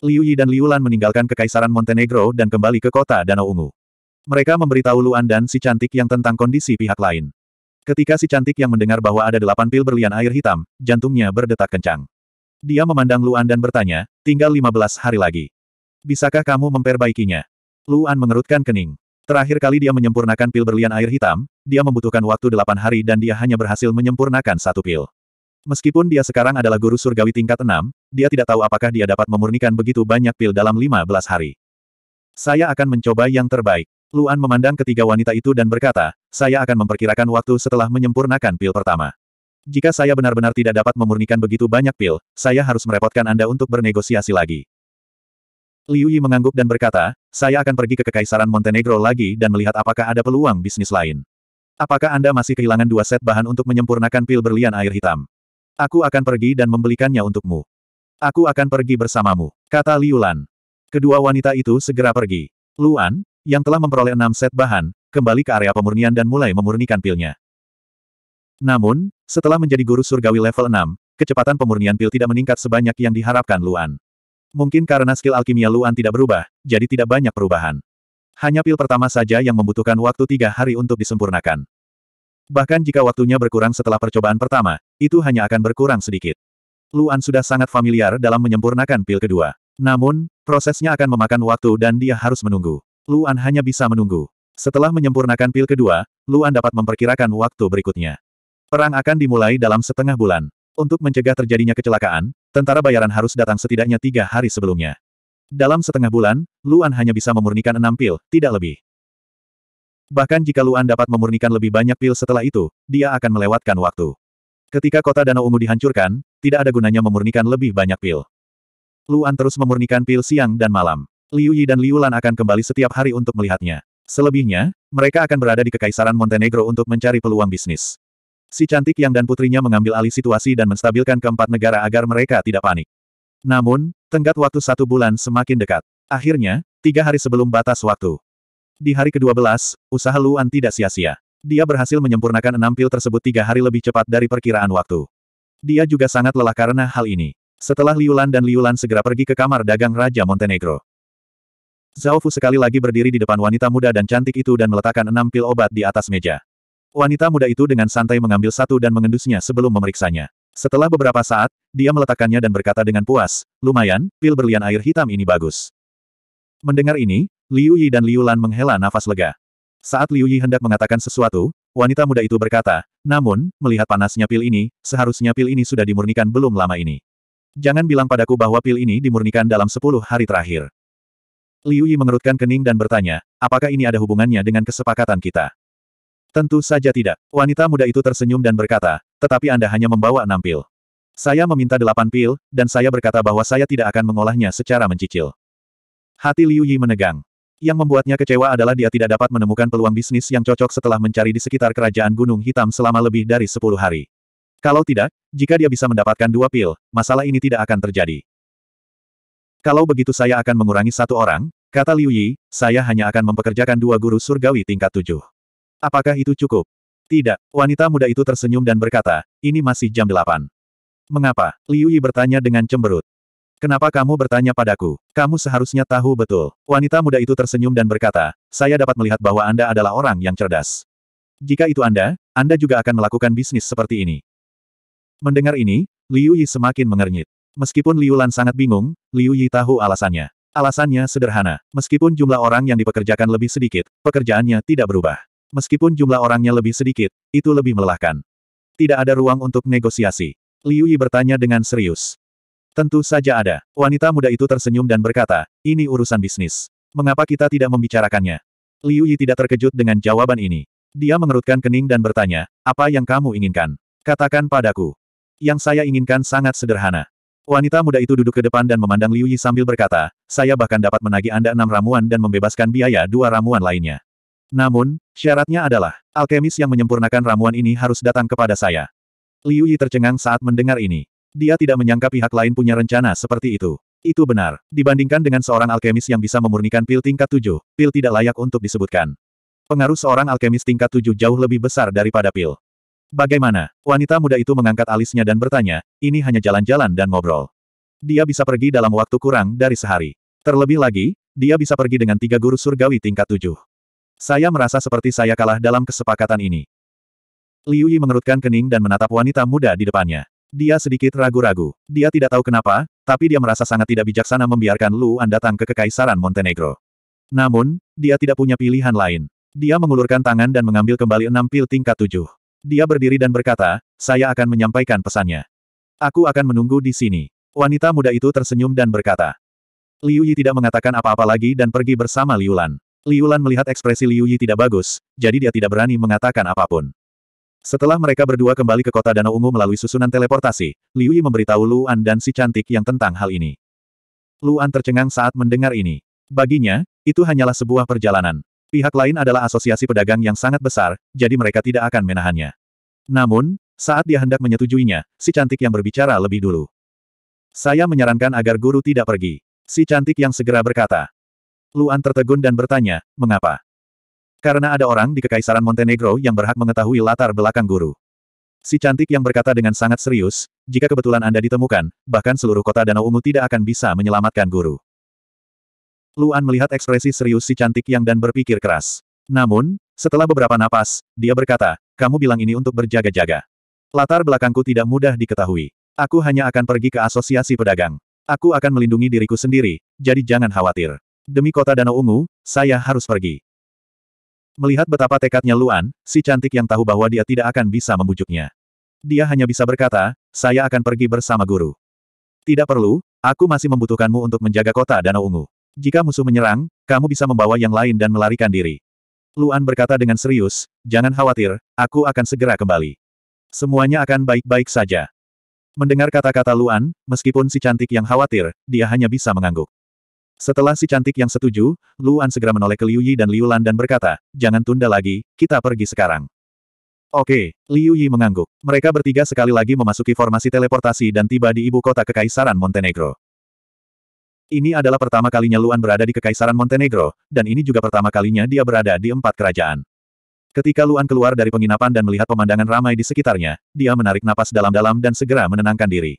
A: Liu Yi dan Liu Lan meninggalkan Kekaisaran Montenegro dan kembali ke kota Danau Ungu. Mereka memberitahu Luan dan si cantik yang tentang kondisi pihak lain. Ketika si cantik yang mendengar bahwa ada delapan pil berlian air hitam, jantungnya berdetak kencang. Dia memandang Luan dan bertanya, tinggal 15 hari lagi. Bisakah kamu memperbaikinya? Luan mengerutkan kening. Terakhir kali dia menyempurnakan pil berlian air hitam, dia membutuhkan waktu delapan hari dan dia hanya berhasil menyempurnakan satu pil. Meskipun dia sekarang adalah guru surgawi tingkat enam, dia tidak tahu apakah dia dapat memurnikan begitu banyak pil dalam 15 hari. Saya akan mencoba yang terbaik. Luan memandang ketiga wanita itu dan berkata, saya akan memperkirakan waktu setelah menyempurnakan pil pertama. Jika saya benar-benar tidak dapat memurnikan begitu banyak pil, saya harus merepotkan Anda untuk bernegosiasi lagi. Liu Yi mengangguk dan berkata, saya akan pergi ke Kekaisaran Montenegro lagi dan melihat apakah ada peluang bisnis lain. Apakah Anda masih kehilangan dua set bahan untuk menyempurnakan pil berlian air hitam? Aku akan pergi dan membelikannya untukmu. Aku akan pergi bersamamu, kata Liu Lan. Kedua wanita itu segera pergi. Luan, yang telah memperoleh enam set bahan, kembali ke area pemurnian dan mulai memurnikan pilnya. Namun, setelah menjadi guru surgawi level 6, kecepatan pemurnian pil tidak meningkat sebanyak yang diharapkan Luan. Mungkin karena skill alkimia Luan tidak berubah, jadi tidak banyak perubahan. Hanya pil pertama saja yang membutuhkan waktu tiga hari untuk disempurnakan. Bahkan jika waktunya berkurang setelah percobaan pertama, itu hanya akan berkurang sedikit. Luan sudah sangat familiar dalam menyempurnakan pil kedua. Namun, prosesnya akan memakan waktu dan dia harus menunggu. Luan hanya bisa menunggu. Setelah menyempurnakan pil kedua, Luan dapat memperkirakan waktu berikutnya. Perang akan dimulai dalam setengah bulan. Untuk mencegah terjadinya kecelakaan, tentara bayaran harus datang setidaknya tiga hari sebelumnya. Dalam setengah bulan, Luan hanya bisa memurnikan enam pil, tidak lebih. Bahkan jika Luan dapat memurnikan lebih banyak pil setelah itu, dia akan melewatkan waktu. Ketika kota Danau Ungu dihancurkan, tidak ada gunanya memurnikan lebih banyak pil. Luan terus memurnikan pil siang dan malam. Liu Yi dan Liu Lan akan kembali setiap hari untuk melihatnya. Selebihnya, mereka akan berada di Kekaisaran Montenegro untuk mencari peluang bisnis. Si cantik yang dan putrinya mengambil alih situasi dan menstabilkan keempat negara agar mereka tidak panik. Namun, tenggat waktu satu bulan semakin dekat. Akhirnya, tiga hari sebelum batas waktu. Di hari ke-12, usaha Luan tidak sia-sia. Dia berhasil menyempurnakan enam pil tersebut tiga hari lebih cepat dari perkiraan waktu. Dia juga sangat lelah karena hal ini. Setelah Liulan dan Liulan segera pergi ke kamar dagang Raja Montenegro. Zhao Fu sekali lagi berdiri di depan wanita muda dan cantik itu dan meletakkan enam pil obat di atas meja. Wanita muda itu dengan santai mengambil satu dan mengendusnya sebelum memeriksanya. Setelah beberapa saat, dia meletakkannya dan berkata dengan puas, lumayan, pil berlian air hitam ini bagus. Mendengar ini, Liu Yi dan Liu Lan menghela nafas lega. Saat Liu Yi hendak mengatakan sesuatu, wanita muda itu berkata, namun, melihat panasnya pil ini, seharusnya pil ini sudah dimurnikan belum lama ini. Jangan bilang padaku bahwa pil ini dimurnikan dalam sepuluh hari terakhir. Liu Yi mengerutkan kening dan bertanya, apakah ini ada hubungannya dengan kesepakatan kita? Tentu saja tidak. Wanita muda itu tersenyum dan berkata, tetapi Anda hanya membawa enam pil. Saya meminta delapan pil, dan saya berkata bahwa saya tidak akan mengolahnya secara mencicil. Hati Liu Yi menegang. Yang membuatnya kecewa adalah dia tidak dapat menemukan peluang bisnis yang cocok setelah mencari di sekitar kerajaan Gunung Hitam selama lebih dari sepuluh hari. Kalau tidak, jika dia bisa mendapatkan dua pil, masalah ini tidak akan terjadi. Kalau begitu saya akan mengurangi satu orang, kata Liu Yi, saya hanya akan mempekerjakan dua guru surgawi tingkat tujuh. Apakah itu cukup? Tidak, wanita muda itu tersenyum dan berkata, ini masih jam delapan. Mengapa? Liu Yi bertanya dengan cemberut. Kenapa kamu bertanya padaku? Kamu seharusnya tahu betul. Wanita muda itu tersenyum dan berkata, saya dapat melihat bahwa Anda adalah orang yang cerdas. Jika itu Anda, Anda juga akan melakukan bisnis seperti ini. Mendengar ini, Liu Yi semakin mengernyit. Meskipun Liu Lan sangat bingung, Liu Yi tahu alasannya. Alasannya sederhana. Meskipun jumlah orang yang dipekerjakan lebih sedikit, pekerjaannya tidak berubah. Meskipun jumlah orangnya lebih sedikit, itu lebih melelahkan. Tidak ada ruang untuk negosiasi. Liu Yi bertanya dengan serius. Tentu saja ada. Wanita muda itu tersenyum dan berkata, ini urusan bisnis. Mengapa kita tidak membicarakannya? Liu Yi tidak terkejut dengan jawaban ini. Dia mengerutkan kening dan bertanya, apa yang kamu inginkan? Katakan padaku. Yang saya inginkan sangat sederhana. Wanita muda itu duduk ke depan dan memandang Liu Yi sambil berkata, saya bahkan dapat menagih Anda enam ramuan dan membebaskan biaya dua ramuan lainnya. Namun, syaratnya adalah, alkemis yang menyempurnakan ramuan ini harus datang kepada saya. Liu Yi tercengang saat mendengar ini. Dia tidak menyangka pihak lain punya rencana seperti itu. Itu benar, dibandingkan dengan seorang alkemis yang bisa memurnikan pil tingkat tujuh, pil tidak layak untuk disebutkan. Pengaruh seorang alkemis tingkat tujuh jauh lebih besar daripada pil. Bagaimana? Wanita muda itu mengangkat alisnya dan bertanya, ini hanya jalan-jalan dan ngobrol. Dia bisa pergi dalam waktu kurang dari sehari. Terlebih lagi, dia bisa pergi dengan tiga guru surgawi tingkat tujuh. Saya merasa seperti saya kalah dalam kesepakatan ini. Liu Yi mengerutkan kening dan menatap wanita muda di depannya. Dia sedikit ragu-ragu. Dia tidak tahu kenapa, tapi dia merasa sangat tidak bijaksana membiarkan Lu An datang ke Kekaisaran Montenegro. Namun, dia tidak punya pilihan lain. Dia mengulurkan tangan dan mengambil kembali enam pil tingkat tujuh. Dia berdiri dan berkata, saya akan menyampaikan pesannya. Aku akan menunggu di sini. Wanita muda itu tersenyum dan berkata. Liu Yi tidak mengatakan apa-apa lagi dan pergi bersama Liu Lan. Liu Lan melihat ekspresi Liu Yi tidak bagus, jadi dia tidak berani mengatakan apapun. Setelah mereka berdua kembali ke kota Danau Ungu melalui susunan teleportasi, Liu Yi memberitahu Luan dan si cantik yang tentang hal ini. Luan tercengang saat mendengar ini. Baginya, itu hanyalah sebuah perjalanan. Pihak lain adalah asosiasi pedagang yang sangat besar, jadi mereka tidak akan menahannya. Namun, saat dia hendak menyetujuinya, si cantik yang berbicara lebih dulu. Saya menyarankan agar guru tidak pergi. Si cantik yang segera berkata. Luan tertegun dan bertanya, mengapa? Karena ada orang di Kekaisaran Montenegro yang berhak mengetahui latar belakang guru. Si cantik yang berkata dengan sangat serius, jika kebetulan Anda ditemukan, bahkan seluruh kota Danau Ungu tidak akan bisa menyelamatkan guru. Luan melihat ekspresi serius si cantik yang dan berpikir keras. Namun, setelah beberapa napas, dia berkata, kamu bilang ini untuk berjaga-jaga. Latar belakangku tidak mudah diketahui. Aku hanya akan pergi ke asosiasi pedagang. Aku akan melindungi diriku sendiri, jadi jangan khawatir. Demi kota Danau Ungu, saya harus pergi. Melihat betapa tekadnya Luan, si cantik yang tahu bahwa dia tidak akan bisa membujuknya. Dia hanya bisa berkata, saya akan pergi bersama guru. Tidak perlu, aku masih membutuhkanmu untuk menjaga kota Danau Ungu. Jika musuh menyerang, kamu bisa membawa yang lain dan melarikan diri. Luan berkata dengan serius, jangan khawatir, aku akan segera kembali. Semuanya akan baik-baik saja. Mendengar kata-kata Luan, meskipun si cantik yang khawatir, dia hanya bisa mengangguk. Setelah si cantik yang setuju, Luan segera menoleh ke Liu Yi dan Liu Lan dan berkata, jangan tunda lagi, kita pergi sekarang. Oke, Liu Yi mengangguk. Mereka bertiga sekali lagi memasuki formasi teleportasi dan tiba di ibu kota Kekaisaran Montenegro. Ini adalah pertama kalinya Luan berada di Kekaisaran Montenegro, dan ini juga pertama kalinya dia berada di empat kerajaan. Ketika Luan keluar dari penginapan dan melihat pemandangan ramai di sekitarnya, dia menarik napas dalam-dalam dan segera menenangkan diri.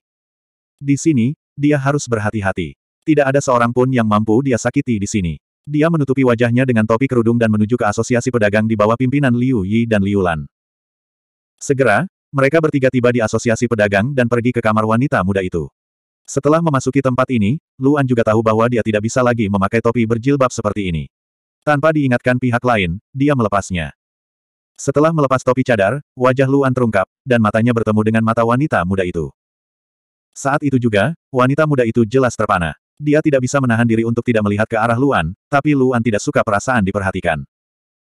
A: Di sini, dia harus berhati-hati. Tidak ada seorang pun yang mampu dia sakiti di sini. Dia menutupi wajahnya dengan topi kerudung dan menuju ke asosiasi pedagang di bawah pimpinan Liu Yi dan Liu Lan. Segera, mereka bertiga tiba di asosiasi pedagang dan pergi ke kamar wanita muda itu. Setelah memasuki tempat ini, Luan juga tahu bahwa dia tidak bisa lagi memakai topi berjilbab seperti ini. Tanpa diingatkan pihak lain, dia melepasnya. Setelah melepas topi cadar, wajah Luan terungkap, dan matanya bertemu dengan mata wanita muda itu. Saat itu juga, wanita muda itu jelas terpana. Dia tidak bisa menahan diri untuk tidak melihat ke arah Luan, tapi Luan tidak suka perasaan diperhatikan.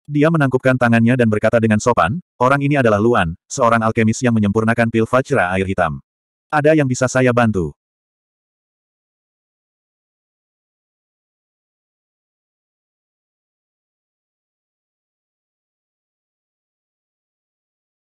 A: Dia menangkupkan tangannya dan berkata dengan sopan, orang ini adalah Luan, seorang alkemis yang menyempurnakan pil Vajra air hitam. Ada yang bisa saya bantu?